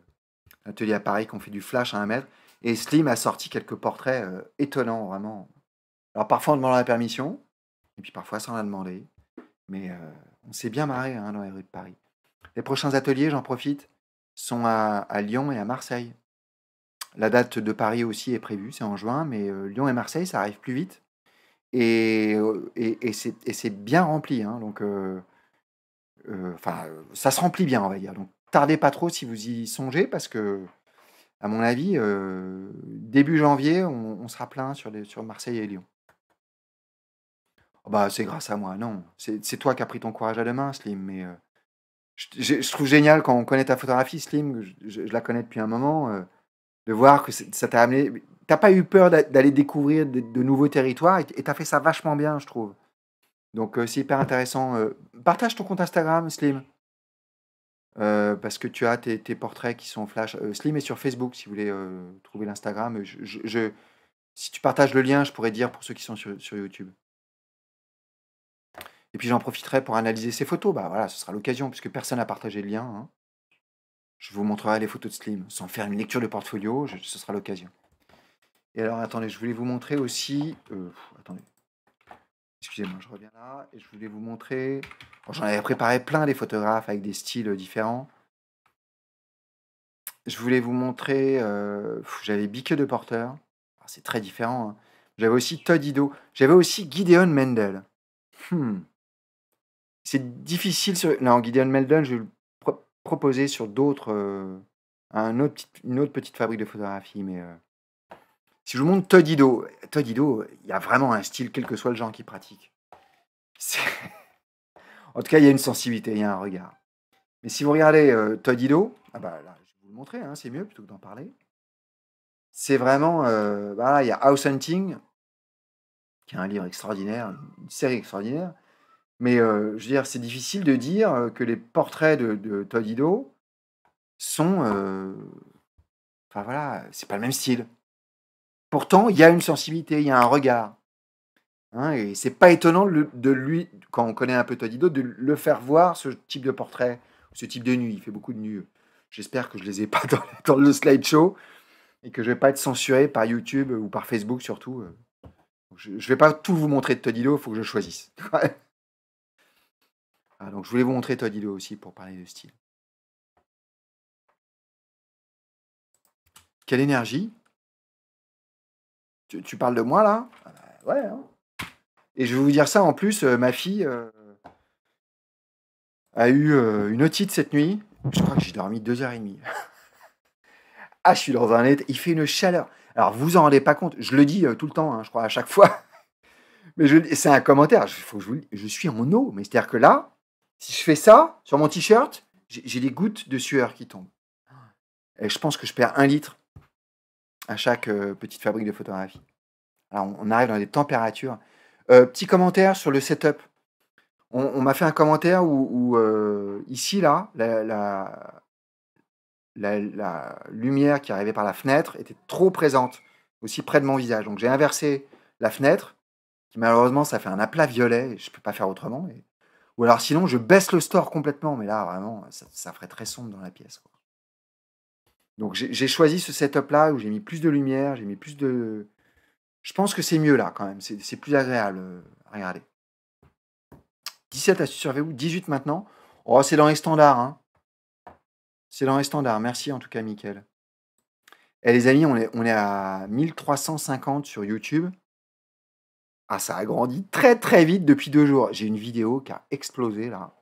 à Paris qui ont fait du flash à un mètre. Et Slim a sorti quelques portraits étonnants, vraiment. Alors parfois on demande la permission, et puis parfois sans la demander. Mais euh, on s'est bien marré hein, dans les rues de Paris. Les prochains ateliers, j'en profite, sont à, Lyon et à Marseille. La date de Paris aussi est prévue, c'est en juin, mais euh, Lyon et Marseille, ça arrive plus vite. Et, euh, et, c'est bien rempli. Hein, donc, enfin, ça se remplit bien, on va dire. Donc, tardez pas trop si vous y songez, parce que, à mon avis, début janvier, on, sera plein sur, sur Marseille et Lyon. Ah bah, c'est grâce à moi, non. C'est toi qui as pris ton courage à deux mains, Slim, mais euh, je, trouve génial quand on connaît ta photographie, Slim, je, la connais depuis un moment, euh, de voir que ça t'a amené. T'as pas eu peur d'aller découvrir de, nouveaux territoires et t'as fait ça vachement bien, je trouve. Donc, euh, c'est hyper intéressant. partage ton compte Instagram, Slim. parce que tu as tes, portraits qui sont flash. Slim est sur Facebook si vous voulez trouver l'Instagram. je, si tu partages le lien, je pourrais dire pour ceux qui sont sur, sur YouTube. Et puis j'en profiterai pour analyser ces photos. Bah voilà, ce sera l'occasion, puisque personne n'a partagé le lien. Hein. Je vous montrerai les photos de Slim sans faire une lecture de portfolio, ce sera l'occasion. Et alors attendez, je voulais vous montrer aussi. Euh, attendez. Excusez-moi, je reviens là. Et je voulais vous montrer. J'en avais préparé plein des photographes avec des styles euh, différents. Je voulais vous montrer. Euh, j'avais Bique de Porter. Ah, c'est très différent. Hein. J'avais aussi Todd Ido. J'avais aussi Gideon Mendel. Hmm c'est difficile. Sur... Non, Gideon Meldon, je vais le proposer sur d'autres. Euh, une autre petite fabrique de photographie. Mais euh, si je vous montre Todd Ido, il y a vraiment un style, quel que soit le genre qui pratique. en tout cas, il y a une sensibilité, il y a un regard. Mais si vous regardez euh, Ido, ah bah, là, je vais vous le montrer, hein, c'est mieux plutôt que d'en parler. C'est vraiment. Euh, bah il y a House Hunting, qui est un livre extraordinaire, une série extraordinaire. Mais euh, je veux dire, c'est difficile de dire euh, que les portraits de, de Todd Ido sont. Euh, enfin voilà, c'est pas le même style. Pourtant, il y a une sensibilité, il y a un regard. Hein, et c'est pas étonnant de, lui, quand on connaît un peu Todd Ido, de le faire voir ce type de portrait, ce type de nuit. Il fait beaucoup de nuits. J'espère que je les ai pas dans, le slideshow et que je vais pas être censuré par YouTube ou par Facebook surtout. Je, je vais pas tout vous montrer de Todd Ido, il faut que je choisisse. Ah, donc je voulais vous montrer toi, Dilo aussi pour parler de style. Quelle énergie tu, parles de moi là ah, bah, Ouais. Hein. Et je vais vous dire ça en plus, euh, ma fille euh, a eu euh, une otite cette nuit. Je crois que j'ai dormi deux heures et demie. ah, je suis dans un état. Il fait une chaleur. Alors vous vous en rendez pas compte. Je le dis tout le temps, hein, je crois à chaque fois. Mais c'est un commentaire. je, suis en eau. Mais c'est-à-dire que là, si je fais ça sur mon t-shirt, j'ai des gouttes de sueur qui tombent. Et je pense que je perds un litre à chaque euh, petite fabrique de photographie. Alors, on, arrive dans des températures. Euh, petit commentaire sur le setup. On, m'a fait un commentaire où, euh, ici, là, la, la, lumière qui arrivait par la fenêtre était trop présente, aussi près de mon visage. Donc, j'ai inversé la fenêtre, malheureusement, ça fait un aplat violet. je ne peux pas faire autrement. Ou alors sinon, je baisse le store complètement. Mais là, vraiment, ça, ferait très sombre dans la pièce. Donc j'ai choisi ce setup-là où j'ai mis plus de lumière, j'ai mis plus de... Je pense que c'est mieux là quand même. C'est plus agréable euh, à regarder. 17 à surveiller vous 18 maintenant. Oh, c'est dans les standards. Hein. C'est dans les standards. Merci en tout cas, Mickaël. Et eh, les amis, on est, on est à 1350 sur YouTube. Ah, ça a grandi très très vite depuis deux jours. J'ai une vidéo qui a explosé là.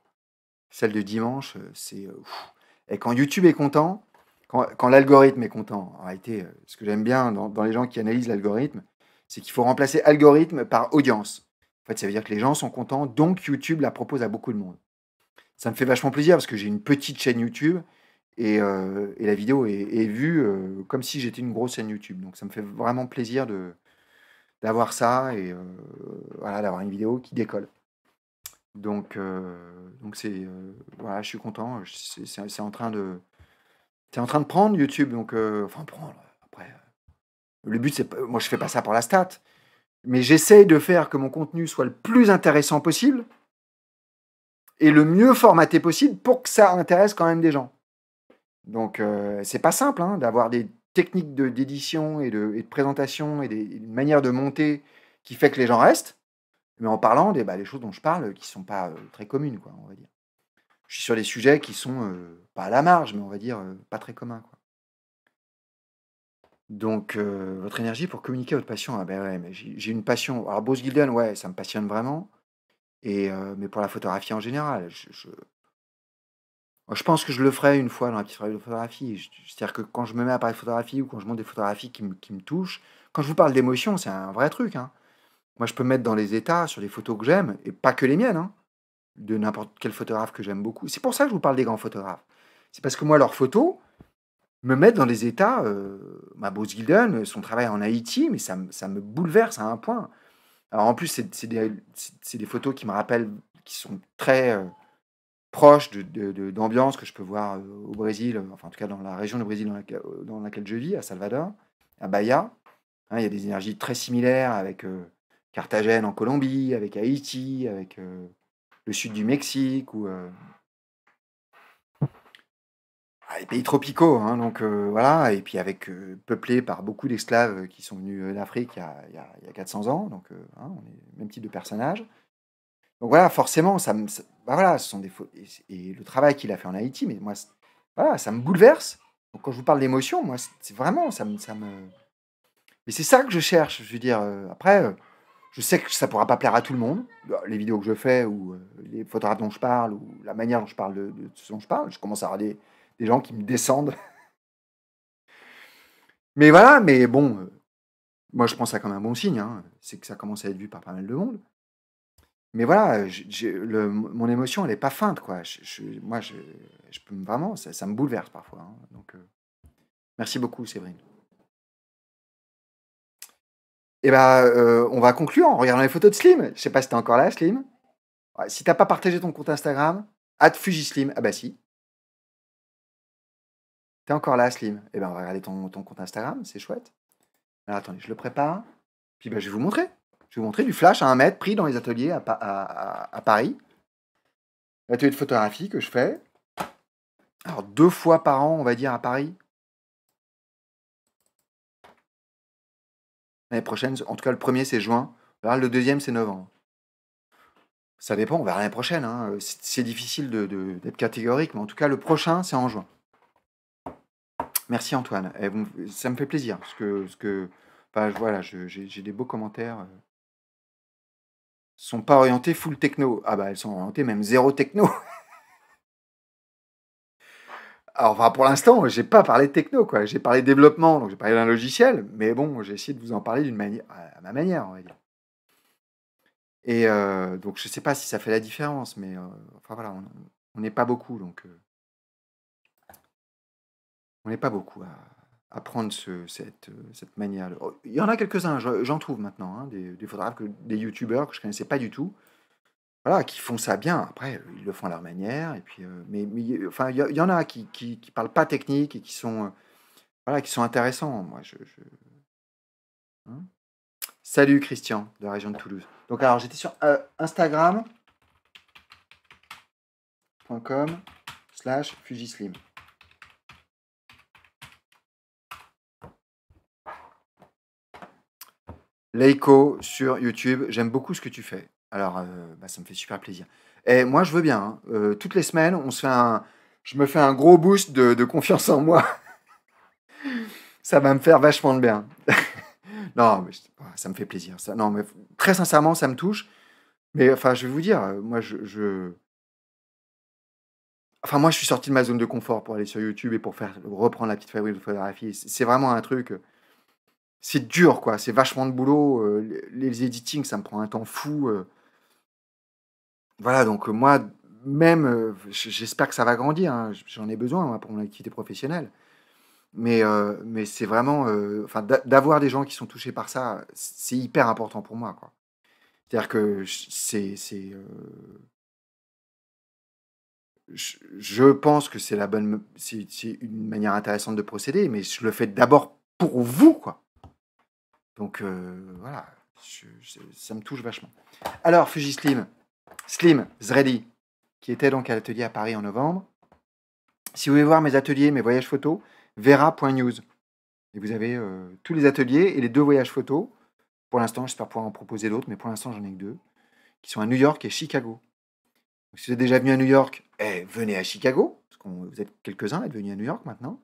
Celle de dimanche, euh, c'est. Euh, et quand YouTube est content, quand, l'algorithme est content, en réalité, euh, ce que j'aime bien dans, les gens qui analysent l'algorithme, c'est qu'il faut remplacer algorithme par audience. En fait, ça veut dire que les gens sont contents, donc YouTube la propose à beaucoup de monde. Ça me fait vachement plaisir parce que j'ai une petite chaîne YouTube et, la vidéo est, vue comme si j'étais une grosse chaîne YouTube. Donc ça me fait vraiment plaisir de, d'avoir ça et euh, voilà, d'avoir une vidéo qui décolle. Donc, euh, donc c'est euh, voilà, je suis content. C'est en train de, c'est en train de prendre YouTube. Donc, enfin prendre. Après, le but c'est, moi je fais pas ça pour la stat, mais j'essaye de faire que mon contenu soit le plus intéressant possible et le mieux formaté possible pour que ça intéresse quand même des gens. Donc, c'est pas simple hein, d'avoir des technique d'édition et, de présentation et, des, manières manière de monter qui fait que les gens restent, mais en parlant des, bah, choses dont je parle qui ne sont pas euh, très communes, quoi, on va dire. Je suis sur des sujets qui sont euh, pas à la marge, mais on va dire euh, pas très communs. Quoi. Donc, votre énergie pour communiquer votre passion, ah, ben j'ai une passion. Alors, bose Gilden, ouais, ça me passionne vraiment. Et, mais pour la photographie en général, je, je pense que je le ferai une fois dans la petite photographie. C'est-à-dire que quand je me mets à de photographie ou quand je monte des photographies qui me, qui me touchent, quand je vous parle d'émotion, c'est un vrai truc. Hein. Moi, je peux me mettre dans les états sur les photos que j'aime, et pas que les miennes, hein, de n'importe quel photographe que j'aime beaucoup. C'est pour ça que je vous parle des grands photographes. C'est parce que moi, leurs photos me mettent dans les états. Euh, ma Bose Gilden, son travail en Haïti, mais ça, ça, me bouleverse à un point. Alors en plus, c'est des, photos qui me rappellent, qui sont très. Euh, proche d'ambiance de, que je peux voir euh, au Brésil, euh, enfin en tout cas dans la région du Brésil dans laquelle, euh, je vis, à Salvador, à Bahia. Hein, il y a des énergies très similaires avec Cartagena Carthagène en Colombie, avec Haïti, avec le sud du Mexique ou ah, les pays tropicaux. Hein. donc voilà, et puis avec peuplé par beaucoup d'esclaves qui sont venus d'Afrique il, y a 400 ans, donc hein, on est même type de personnage. Donc voilà, forcément, ça me, bah voilà, ce sont des et, le travail qu'il a fait en Haïti, mais moi, voilà, ça me bouleverse. Donc quand je vous parle d'émotion, moi, c'est vraiment, ça ça me, mais c'est ça que je cherche. Je veux dire, euh, après, euh, je sais que ça pourra pas plaire à tout le monde, bah, les vidéos que je fais ou euh, les photographes dont je parle ou la manière dont je parle de, ce dont je parle. Je commence à avoir des, gens qui me descendent. mais voilà, mais bon, moi je pense ça comme un bon signe. Hein. c'est que ça commence à être vu par pas mal de monde mais voilà, mon émotion, elle n'est pas feinte, quoi. moi, je, peux vraiment, ça, me bouleverse parfois. Hein. Donc, euh, merci beaucoup, Séverine. Eh ben, euh, on va conclure en regardant les photos de Slim. Je sais pas si es encore là, Slim. Si si t'as pas partagé ton compte Instagram, @fugislim, ah bah si. es encore là, Slim. Eh ben, on va regarder ton, compte Instagram, c'est chouette. Alors attendez, je le prépare. Puis bah, je vais vous montrer. Je vous montrer du flash à un mètre pris dans les ateliers à, Paris. L'atelier de photographie que je fais. Alors deux fois par an, on va dire, à Paris. L'année prochaine, en tout cas le premier c'est juin. Le deuxième c'est novembre. Ça dépend, on verra l'année prochaine. Hein. C'est difficile d'être catégorique, mais en tout cas le prochain c'est en juin. Merci Antoine. Eh, ça me fait plaisir parce que, voilà, j'ai des beaux commentaires. Euh, sont pas orientées full techno. Ah bah elles sont orientées même zéro techno. Alors, enfin, pour l'instant, j'ai pas parlé de techno, quoi. J'ai parlé de développement, donc j'ai parlé d'un logiciel, mais bon, j'ai essayé de vous en parler d'une manière, à ma manière, on va dire. Et euh, donc, je sais pas si ça fait la différence, mais euh, enfin voilà, on n'est pas beaucoup, donc euh, on n'est pas beaucoup. À à prendre ce, cette, euh, manière. Oh, il y en a quelques-uns, j'en trouve maintenant, hein, des, des, photographes, que, des youtubeurs que je ne connaissais pas du tout, voilà, qui font ça bien. Après, ils le font à leur manière. Et puis, euh, mais, enfin, il y, en a qui ne parlent pas technique et qui sont, euh, voilà, qui sont intéressants. Moi, je, hein. Salut Christian de la région de Toulouse. Donc, alors, j'étais sur Instagram.com slash Fujislim. Leiko sur YouTube. J'aime beaucoup ce que tu fais. Alors, euh, bah, ça me fait super plaisir. Et moi, je veux bien. Hein. Euh, toutes les semaines, on se fait un... je me fais un gros boost de, confiance en moi. ça va me faire vachement de bien. non, mais ça me fait plaisir. Ça. Non, mais très sincèrement, ça me touche. Mais enfin, je vais vous dire, euh, moi, je, Enfin, moi, je suis sorti de ma zone de confort pour aller sur YouTube et pour faire reprendre la petite fabrique de photographie. C'est vraiment un truc c'est dur, quoi. C'est vachement de boulot. Euh, les editing, ça me prend un temps fou. Euh. Voilà, donc euh, moi, même, j'espère que ça va grandir. Hein. J'en ai besoin pour mon activité professionnelle. Mais, mais c'est vraiment, enfin, d'avoir des gens qui sont touchés par ça, c'est hyper important pour moi, quoi. C'est-à-dire que c'est, c'est je pense que c'est la bonne, c'est une manière intéressante de procéder, mais je le fais d'abord pour vous, quoi. Donc euh, voilà, ça me touche vachement. Alors, Fuji Slim, Slim Zredi, qui était donc à l'atelier à Paris en novembre. Si vous voulez voir mes ateliers, mes voyages photos, vera.news. Et vous avez euh, tous les ateliers et les deux voyages photos. Pour l'instant, j'espère pouvoir en proposer d'autres, mais pour l'instant, j'en ai que deux, qui sont à New York et Chicago. si vous êtes déjà venu à New York, eh, venez à Chicago, parce que vous êtes quelques-uns à être venus à New York maintenant.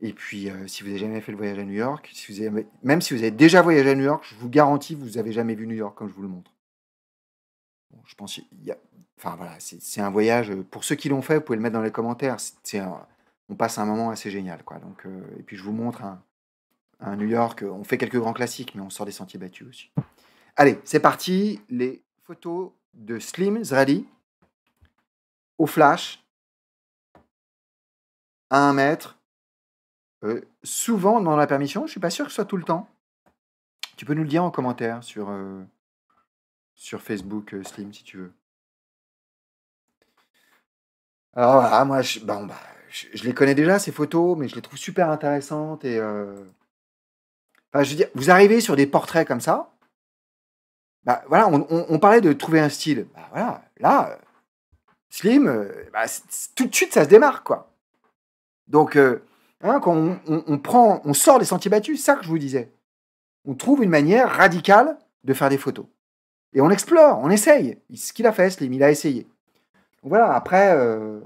Et puis, euh, si vous n'avez jamais fait le voyage à New York, même si vous avez déjà voyagé à New York, je vous garantis, vous n'avez jamais vu New York comme je vous le montre. je pense, enfin voilà, c'est un voyage. Euh, pour ceux qui l'ont fait, vous pouvez le mettre dans les commentaires. on passe un moment assez génial, quoi. Donc, euh, et puis je vous montre un, New York. On fait quelques grands classiques, mais on sort des sentiers battus aussi. Allez, c'est parti. Les photos de Slim Zrali au flash à 1 mètre euh, souvent dans demande la permission. Je ne suis pas sûr que ce soit tout le temps. Tu peux nous le dire en commentaire sur, euh, sur Facebook, euh, Slim, si tu veux. Alors voilà, moi, je, bah, je, les connais déjà, ces photos, mais je les trouve super intéressantes. Et, je veux dire, vous arrivez sur des portraits comme ça. Bah, voilà, on, on, parlait de trouver un style. Bah, voilà, là, Slim, bah, tout de suite, ça se démarque, quoi. Donc, Hein, quand on, prend, on sort des sentiers battus, c'est ça que je vous disais. On trouve une manière radicale de faire des photos. Et on explore, on essaye. Ce qu'il a fait, Slim, il a essayé. Donc voilà, après, euh,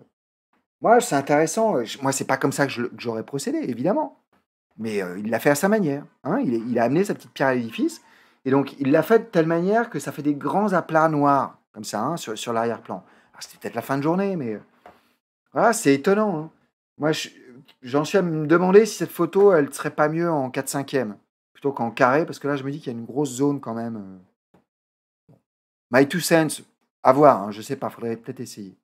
moi, c'est intéressant. moi, c'est pas comme ça que j'aurais procédé, évidemment. Mais euh, il l'a fait à sa manière. Hein. Il, a amené sa petite pierre à l'édifice. Et donc, il l'a fait de telle manière que ça fait des grands aplats noirs, comme ça, hein, sur, sur l'arrière-plan. Ah, c'était peut-être la fin de journée, mais euh, voilà, c'est étonnant. Moi, je, J'en suis à me demander si cette photo, elle ne serait pas mieux en 4-5e plutôt qu'en carré, parce que là, je me dis qu'il y a une grosse zone quand même. Euh. My two cents, à voir, Je hein, je sais pas, faudrait peut-être essayer.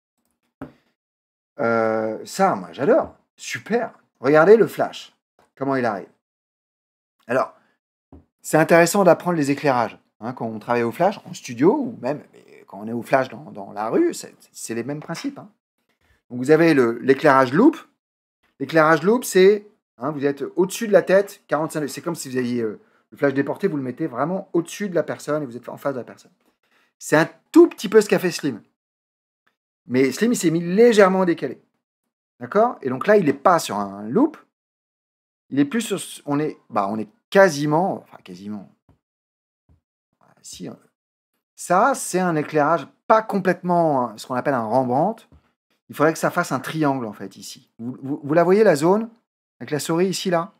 Euh, ça, moi, j'adore. Super. Regardez le flash, comment il arrive. Alors, c'est intéressant d'apprendre les éclairages. Hein, quand on travaille au flash, en studio, ou même quand on est au flash dans, la rue, c'est les mêmes principes. Hein. Donc, vous avez l'éclairage loop, L'éclairage loop, c'est, hein, vous êtes au-dessus de la tête, 45 degrés. C'est comme si vous aviez euh, le flash déporté, vous le mettez vraiment au-dessus de la personne et vous êtes en face de la personne. C'est un tout petit peu ce qu'a fait Slim. Mais Slim, il s'est mis légèrement décalé. D'accord Et donc là, il n'est pas sur un loop. Il est plus sur. On est, bah, on est quasiment. Enfin, quasiment. Ah, si, hein. ça, c'est un éclairage pas complètement hein, ce qu'on appelle un Rembrandt, il faudrait que ça fasse un triangle, en fait, ici. Vous, la voyez, la zone Avec la souris ici, là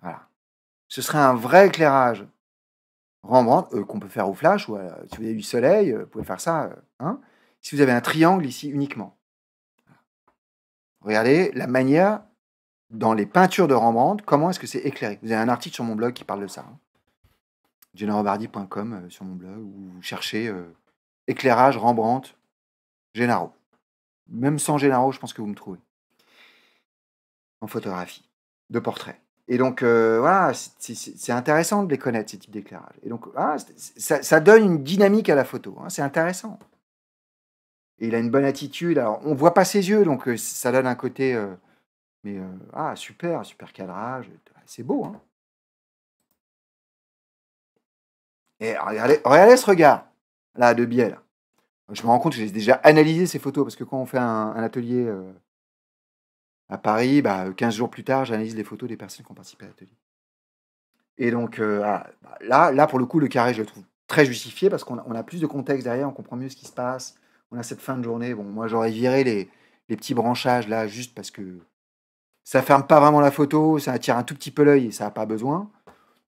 Voilà. Ce serait un vrai éclairage Rembrandt, euh, qu'on peut faire au flash, ou si vous avez du soleil, euh, vous pouvez faire ça. Euh, hein? si vous avez un triangle ici uniquement. Regardez la manière, dans les peintures de Rembrandt, comment est-ce que c'est éclairé. Vous avez un article sur mon blog qui parle de ça. Hein. sur mon blog, où vous cherchez éclairage Rembrandt Génaro, Même sans Génaro, je pense que vous me trouvez. En photographie, de portrait. Et donc, euh, voilà, c'est intéressant de les connaître, ces types d'éclairage. Et donc, ah, ça, donne une dynamique à la photo. Hein, c'est intéressant. Et il a une bonne attitude. Alors, on voit pas ses yeux, donc euh, ça donne un côté. Euh, mais ah, super, super cadrage. C'est beau. Hein. et regardez, regardez ce regard, là, de biais, là je me rends compte que j'ai déjà analysé ces photos parce que quand on fait un, atelier euh, à Paris, 15 bah, jours plus tard, j'analyse les photos des personnes qui ont participé à l'atelier. Et donc euh, ah, bah, là, là, pour le coup, le carré, je le trouve très justifié parce qu'on a, plus de contexte derrière, on comprend mieux ce qui se passe. On a cette fin de journée. Bon, moi, j'aurais viré les, petits branchages là juste parce que ça ferme pas vraiment la photo, ça attire un tout petit peu l'œil et ça n'a pas besoin.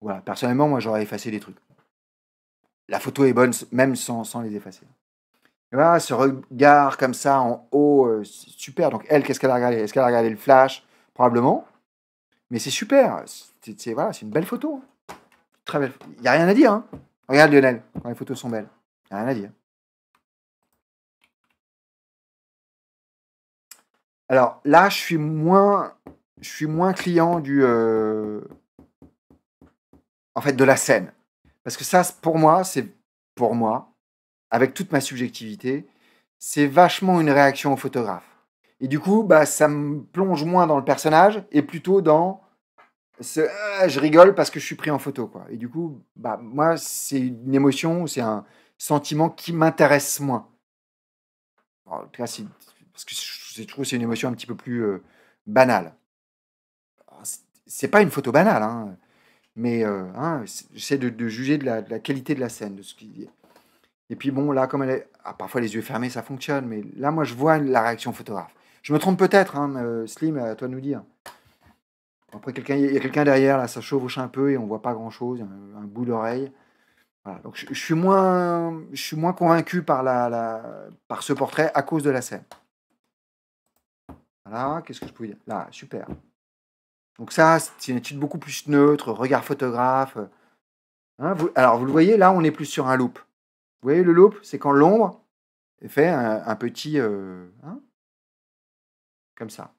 Voilà, personnellement, moi, j'aurais effacé des trucs. La photo est bonne même sans les effacer ce regard comme ça en haut, euh, super. Donc elle, qu'est-ce qu'elle a regardé Est-ce qu'elle a regardé le flash Probablement. Mais c'est super. C'est voilà, une belle photo. Très belle. Il n'y a rien à dire. Hein. Regarde Lionel, quand les photos sont belles. Il n'y a rien à dire. Alors là, je suis moins, je suis moins client du, euh, en fait, de la scène, parce que ça, pour moi, c'est pour moi, avec toute ma subjectivité, c'est vachement une réaction au photographe. Et du coup, bah, ça me plonge moins dans le personnage et plutôt dans ce ah, je rigole parce que je suis pris en photo. Quoi. Et du coup, bah, moi, c'est une émotion, c'est un sentiment qui m'intéresse moins. en tout cas, parce que je trouve c'est une émotion un petit peu plus euh, banale. banale. Ah, c'est pas une photo banale, hein, mais euh, hein, j'essaie de, juger de la, de la qualité de la scène, de ce qui et puis bon, là, comme elle est. Ah, parfois les yeux fermés, ça fonctionne, mais là, moi, je vois la réaction photographe. Je me trompe peut-être, hein, euh, Slim, à toi de nous dire. Après, il y a quelqu'un derrière, là, ça chevauche un peu et on voit pas grand-chose, un, bout d'oreille. Voilà. Donc, je, suis moins, je suis moins convaincu par, la, par ce portrait à cause de la scène. Voilà, qu'est-ce que je pouvais dire Là, super. Donc ça, c'est une étude beaucoup plus neutre, regard photographe. Euh, hein, alors, vous le voyez, là, on est plus sur un loop. Vous voyez le loop C'est quand l'ombre fait un, petit... Euh, hein, comme ça.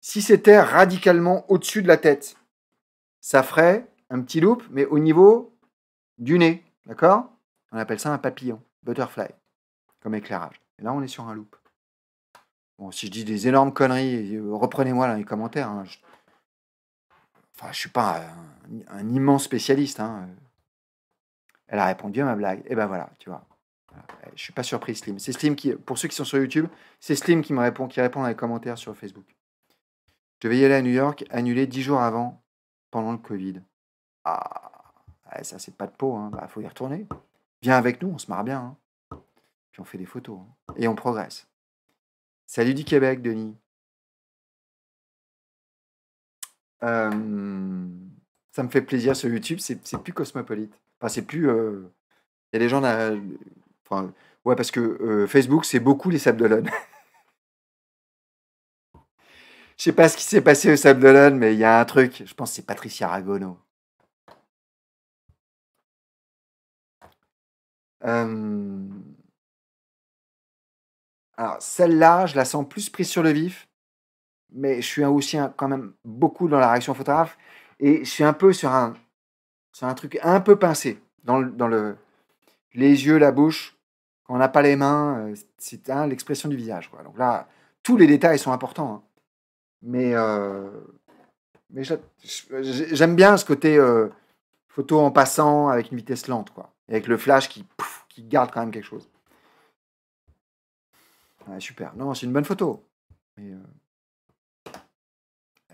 Si c'était radicalement au-dessus de la tête, ça ferait un petit loop, mais au niveau du nez. D'accord On appelle ça un papillon, butterfly, comme éclairage. Et là, on est sur un loop. Bon, si je dis des énormes conneries, reprenez-moi dans les commentaires. Hein, je... Enfin, je suis pas un, immense spécialiste. Hein. Elle a répondu à ma blague. Et ben voilà, tu vois. Je suis pas surpris, Slim. C'est Slim qui, pour ceux qui sont sur YouTube, c'est Slim qui me répond, qui répond dans les commentaires sur Facebook. Je vais y aller à New York, annulé dix jours avant, pendant le Covid. Ah, ça c'est pas de peau, hein. bah, faut y retourner. Viens avec nous, on se marre bien. Hein. Puis on fait des photos. Hein. Et on progresse. Salut du Québec, Denis. Euh ça me fait plaisir sur YouTube, c'est plus cosmopolite. Enfin, c'est plus. Euh, il y a des gens Enfin, ouais, parce que euh, Facebook, c'est beaucoup les Sables d'Olonne. Je sais pas ce qui s'est passé au Sable mais il y a un truc. Je pense que c'est Patricia Ragono. Euh, alors, celle-là, je la sens plus prise sur le vif, mais je suis aussi quand même beaucoup dans la réaction photographe. Et je suis un peu sur un, un truc un peu pincé dans dans le les yeux, la bouche. Quand on n'a pas les mains, euh, c'est l'expression du visage. Quoi. Donc là, tous les détails sont importants. Hein. Mais, euh, j'aime bien ce côté euh, photo en passant avec une vitesse lente, quoi. Et avec le flash qui, qui garde quand même quelque chose. super. Non, c'est une bonne photo.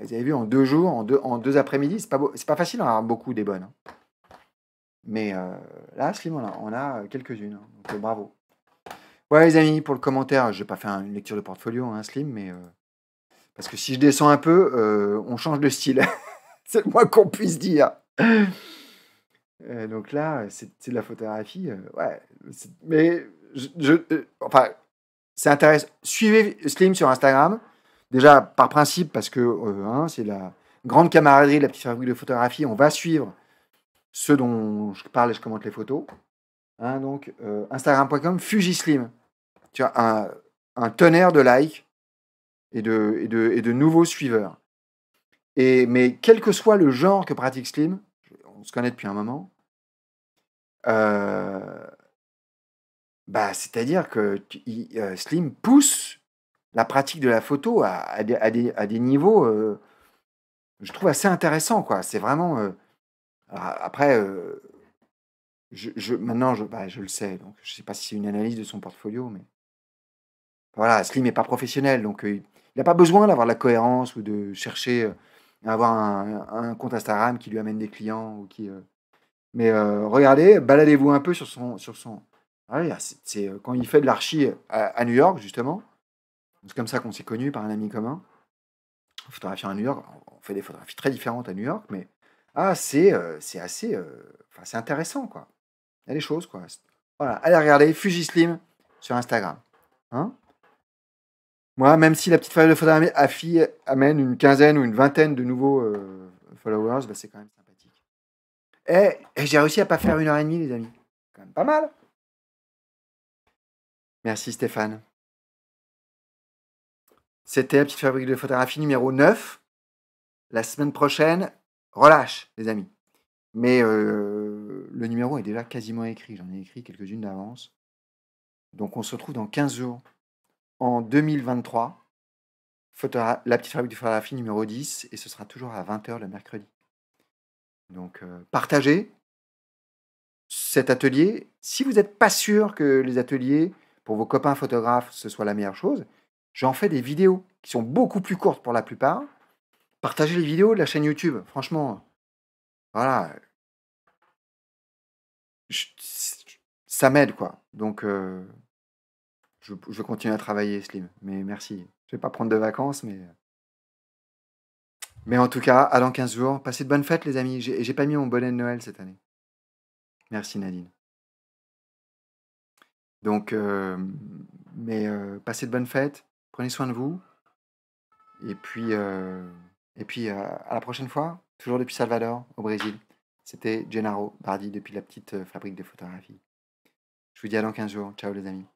Vous avez vu, en deux jours, en deux, après-midi, c'est pas, pas facile d'en avoir beaucoup des bonnes. Hein. Mais euh, là, Slim, on a, a quelques-unes. Hein, donc euh, bravo. Ouais, les amis, pour le commentaire, je n'ai pas fait une lecture de portfolio, Slim, hein, mais. Euh, parce que si je descends un peu, on change de style. c'est le moins qu'on puisse dire. donc là, c'est de la photographie. ouais. Mais, enfin, ça intéresse. Suivez Slim sur Instagram. Déjà, par principe, parce que euh, hein, c'est la grande camaraderie la petite fabrique de photographie, on va suivre ceux dont je parle et je commente les photos. Hein, donc, euh, Instagram.com, FUJISLIM. Tu as un, tonnerre de likes et de, nouveaux suiveurs. mais quel que soit le genre que pratique Slim, on se connaît depuis un moment, euh, bah, c'est-à-dire que Slim pousse la pratique de la photo à, des, des, niveaux, euh, je trouve assez intéressant. Quoi. C'est vraiment. Euh, ah, après, euh, je, maintenant, je, bah, je le sais. Donc, je ne sais pas si c'est une analyse de son portfolio, mais. Voilà, Slim n'est pas professionnel, donc il n'a pas besoin d'avoir la cohérence ou de chercher à avoir un, un, compte Instagram qui lui amène des clients ou qui. Mais regardez, baladez-vous un peu sur son. Sur son... Ah ah, c'est, quand il fait de l'archi à New York, justement c'est comme ça qu'on s'est connus par un ami commun. Photographier à New York, on fait des photographies très différentes à New York, mais ah, c'est euh, assez. Euh, c'est intéressant, quoi. Il y a des choses, quoi. Voilà, allez regarder FUJISLIM sur Instagram. Hein Moi, même si la petite famille de photographie amène une quinzaine ou une vingtaine de nouveaux euh, followers, bah, c'est quand même sympathique. Et, j'ai réussi à pas faire une heure et demie, les amis. Quand même pas mal. Merci Stéphane. C'était la petite fabrique de photographie numéro 9. La semaine prochaine, relâche, les amis. Mais euh, le numéro est déjà quasiment écrit. J'en ai écrit quelques-unes d'avance. Donc on se retrouve dans 15 jours. En 2023, la petite fabrique de photographie numéro 10. Et ce sera toujours à 20h le mercredi. Donc euh, partagez cet atelier. Si vous n'êtes pas sûr que les ateliers pour vos copains photographes, ce soit la meilleure chose, j'en fais des vidéos qui sont beaucoup plus courtes pour la plupart. Partagez les vidéos de la chaîne YouTube, franchement. Voilà. ça m'aide, quoi. Donc, euh, je, continue à travailler, Slim. Mais merci. Je vais pas prendre de vacances, mais. Mais en tout cas, à dans 15 jours. Passez de bonnes fêtes, les amis. J'ai, j'ai pas mis mon bonnet de Noël cette année. Merci, Nadine. Donc, euh, mais euh, passez de bonnes fêtes. Prenez soin de vous. Et puis, euh, et puis euh, à la prochaine fois, toujours depuis Salvador, au Brésil. C'était Gennaro Bardi depuis la petite euh, fabrique de photographie. Je vous dis à dans 15 jours. Ciao les amis.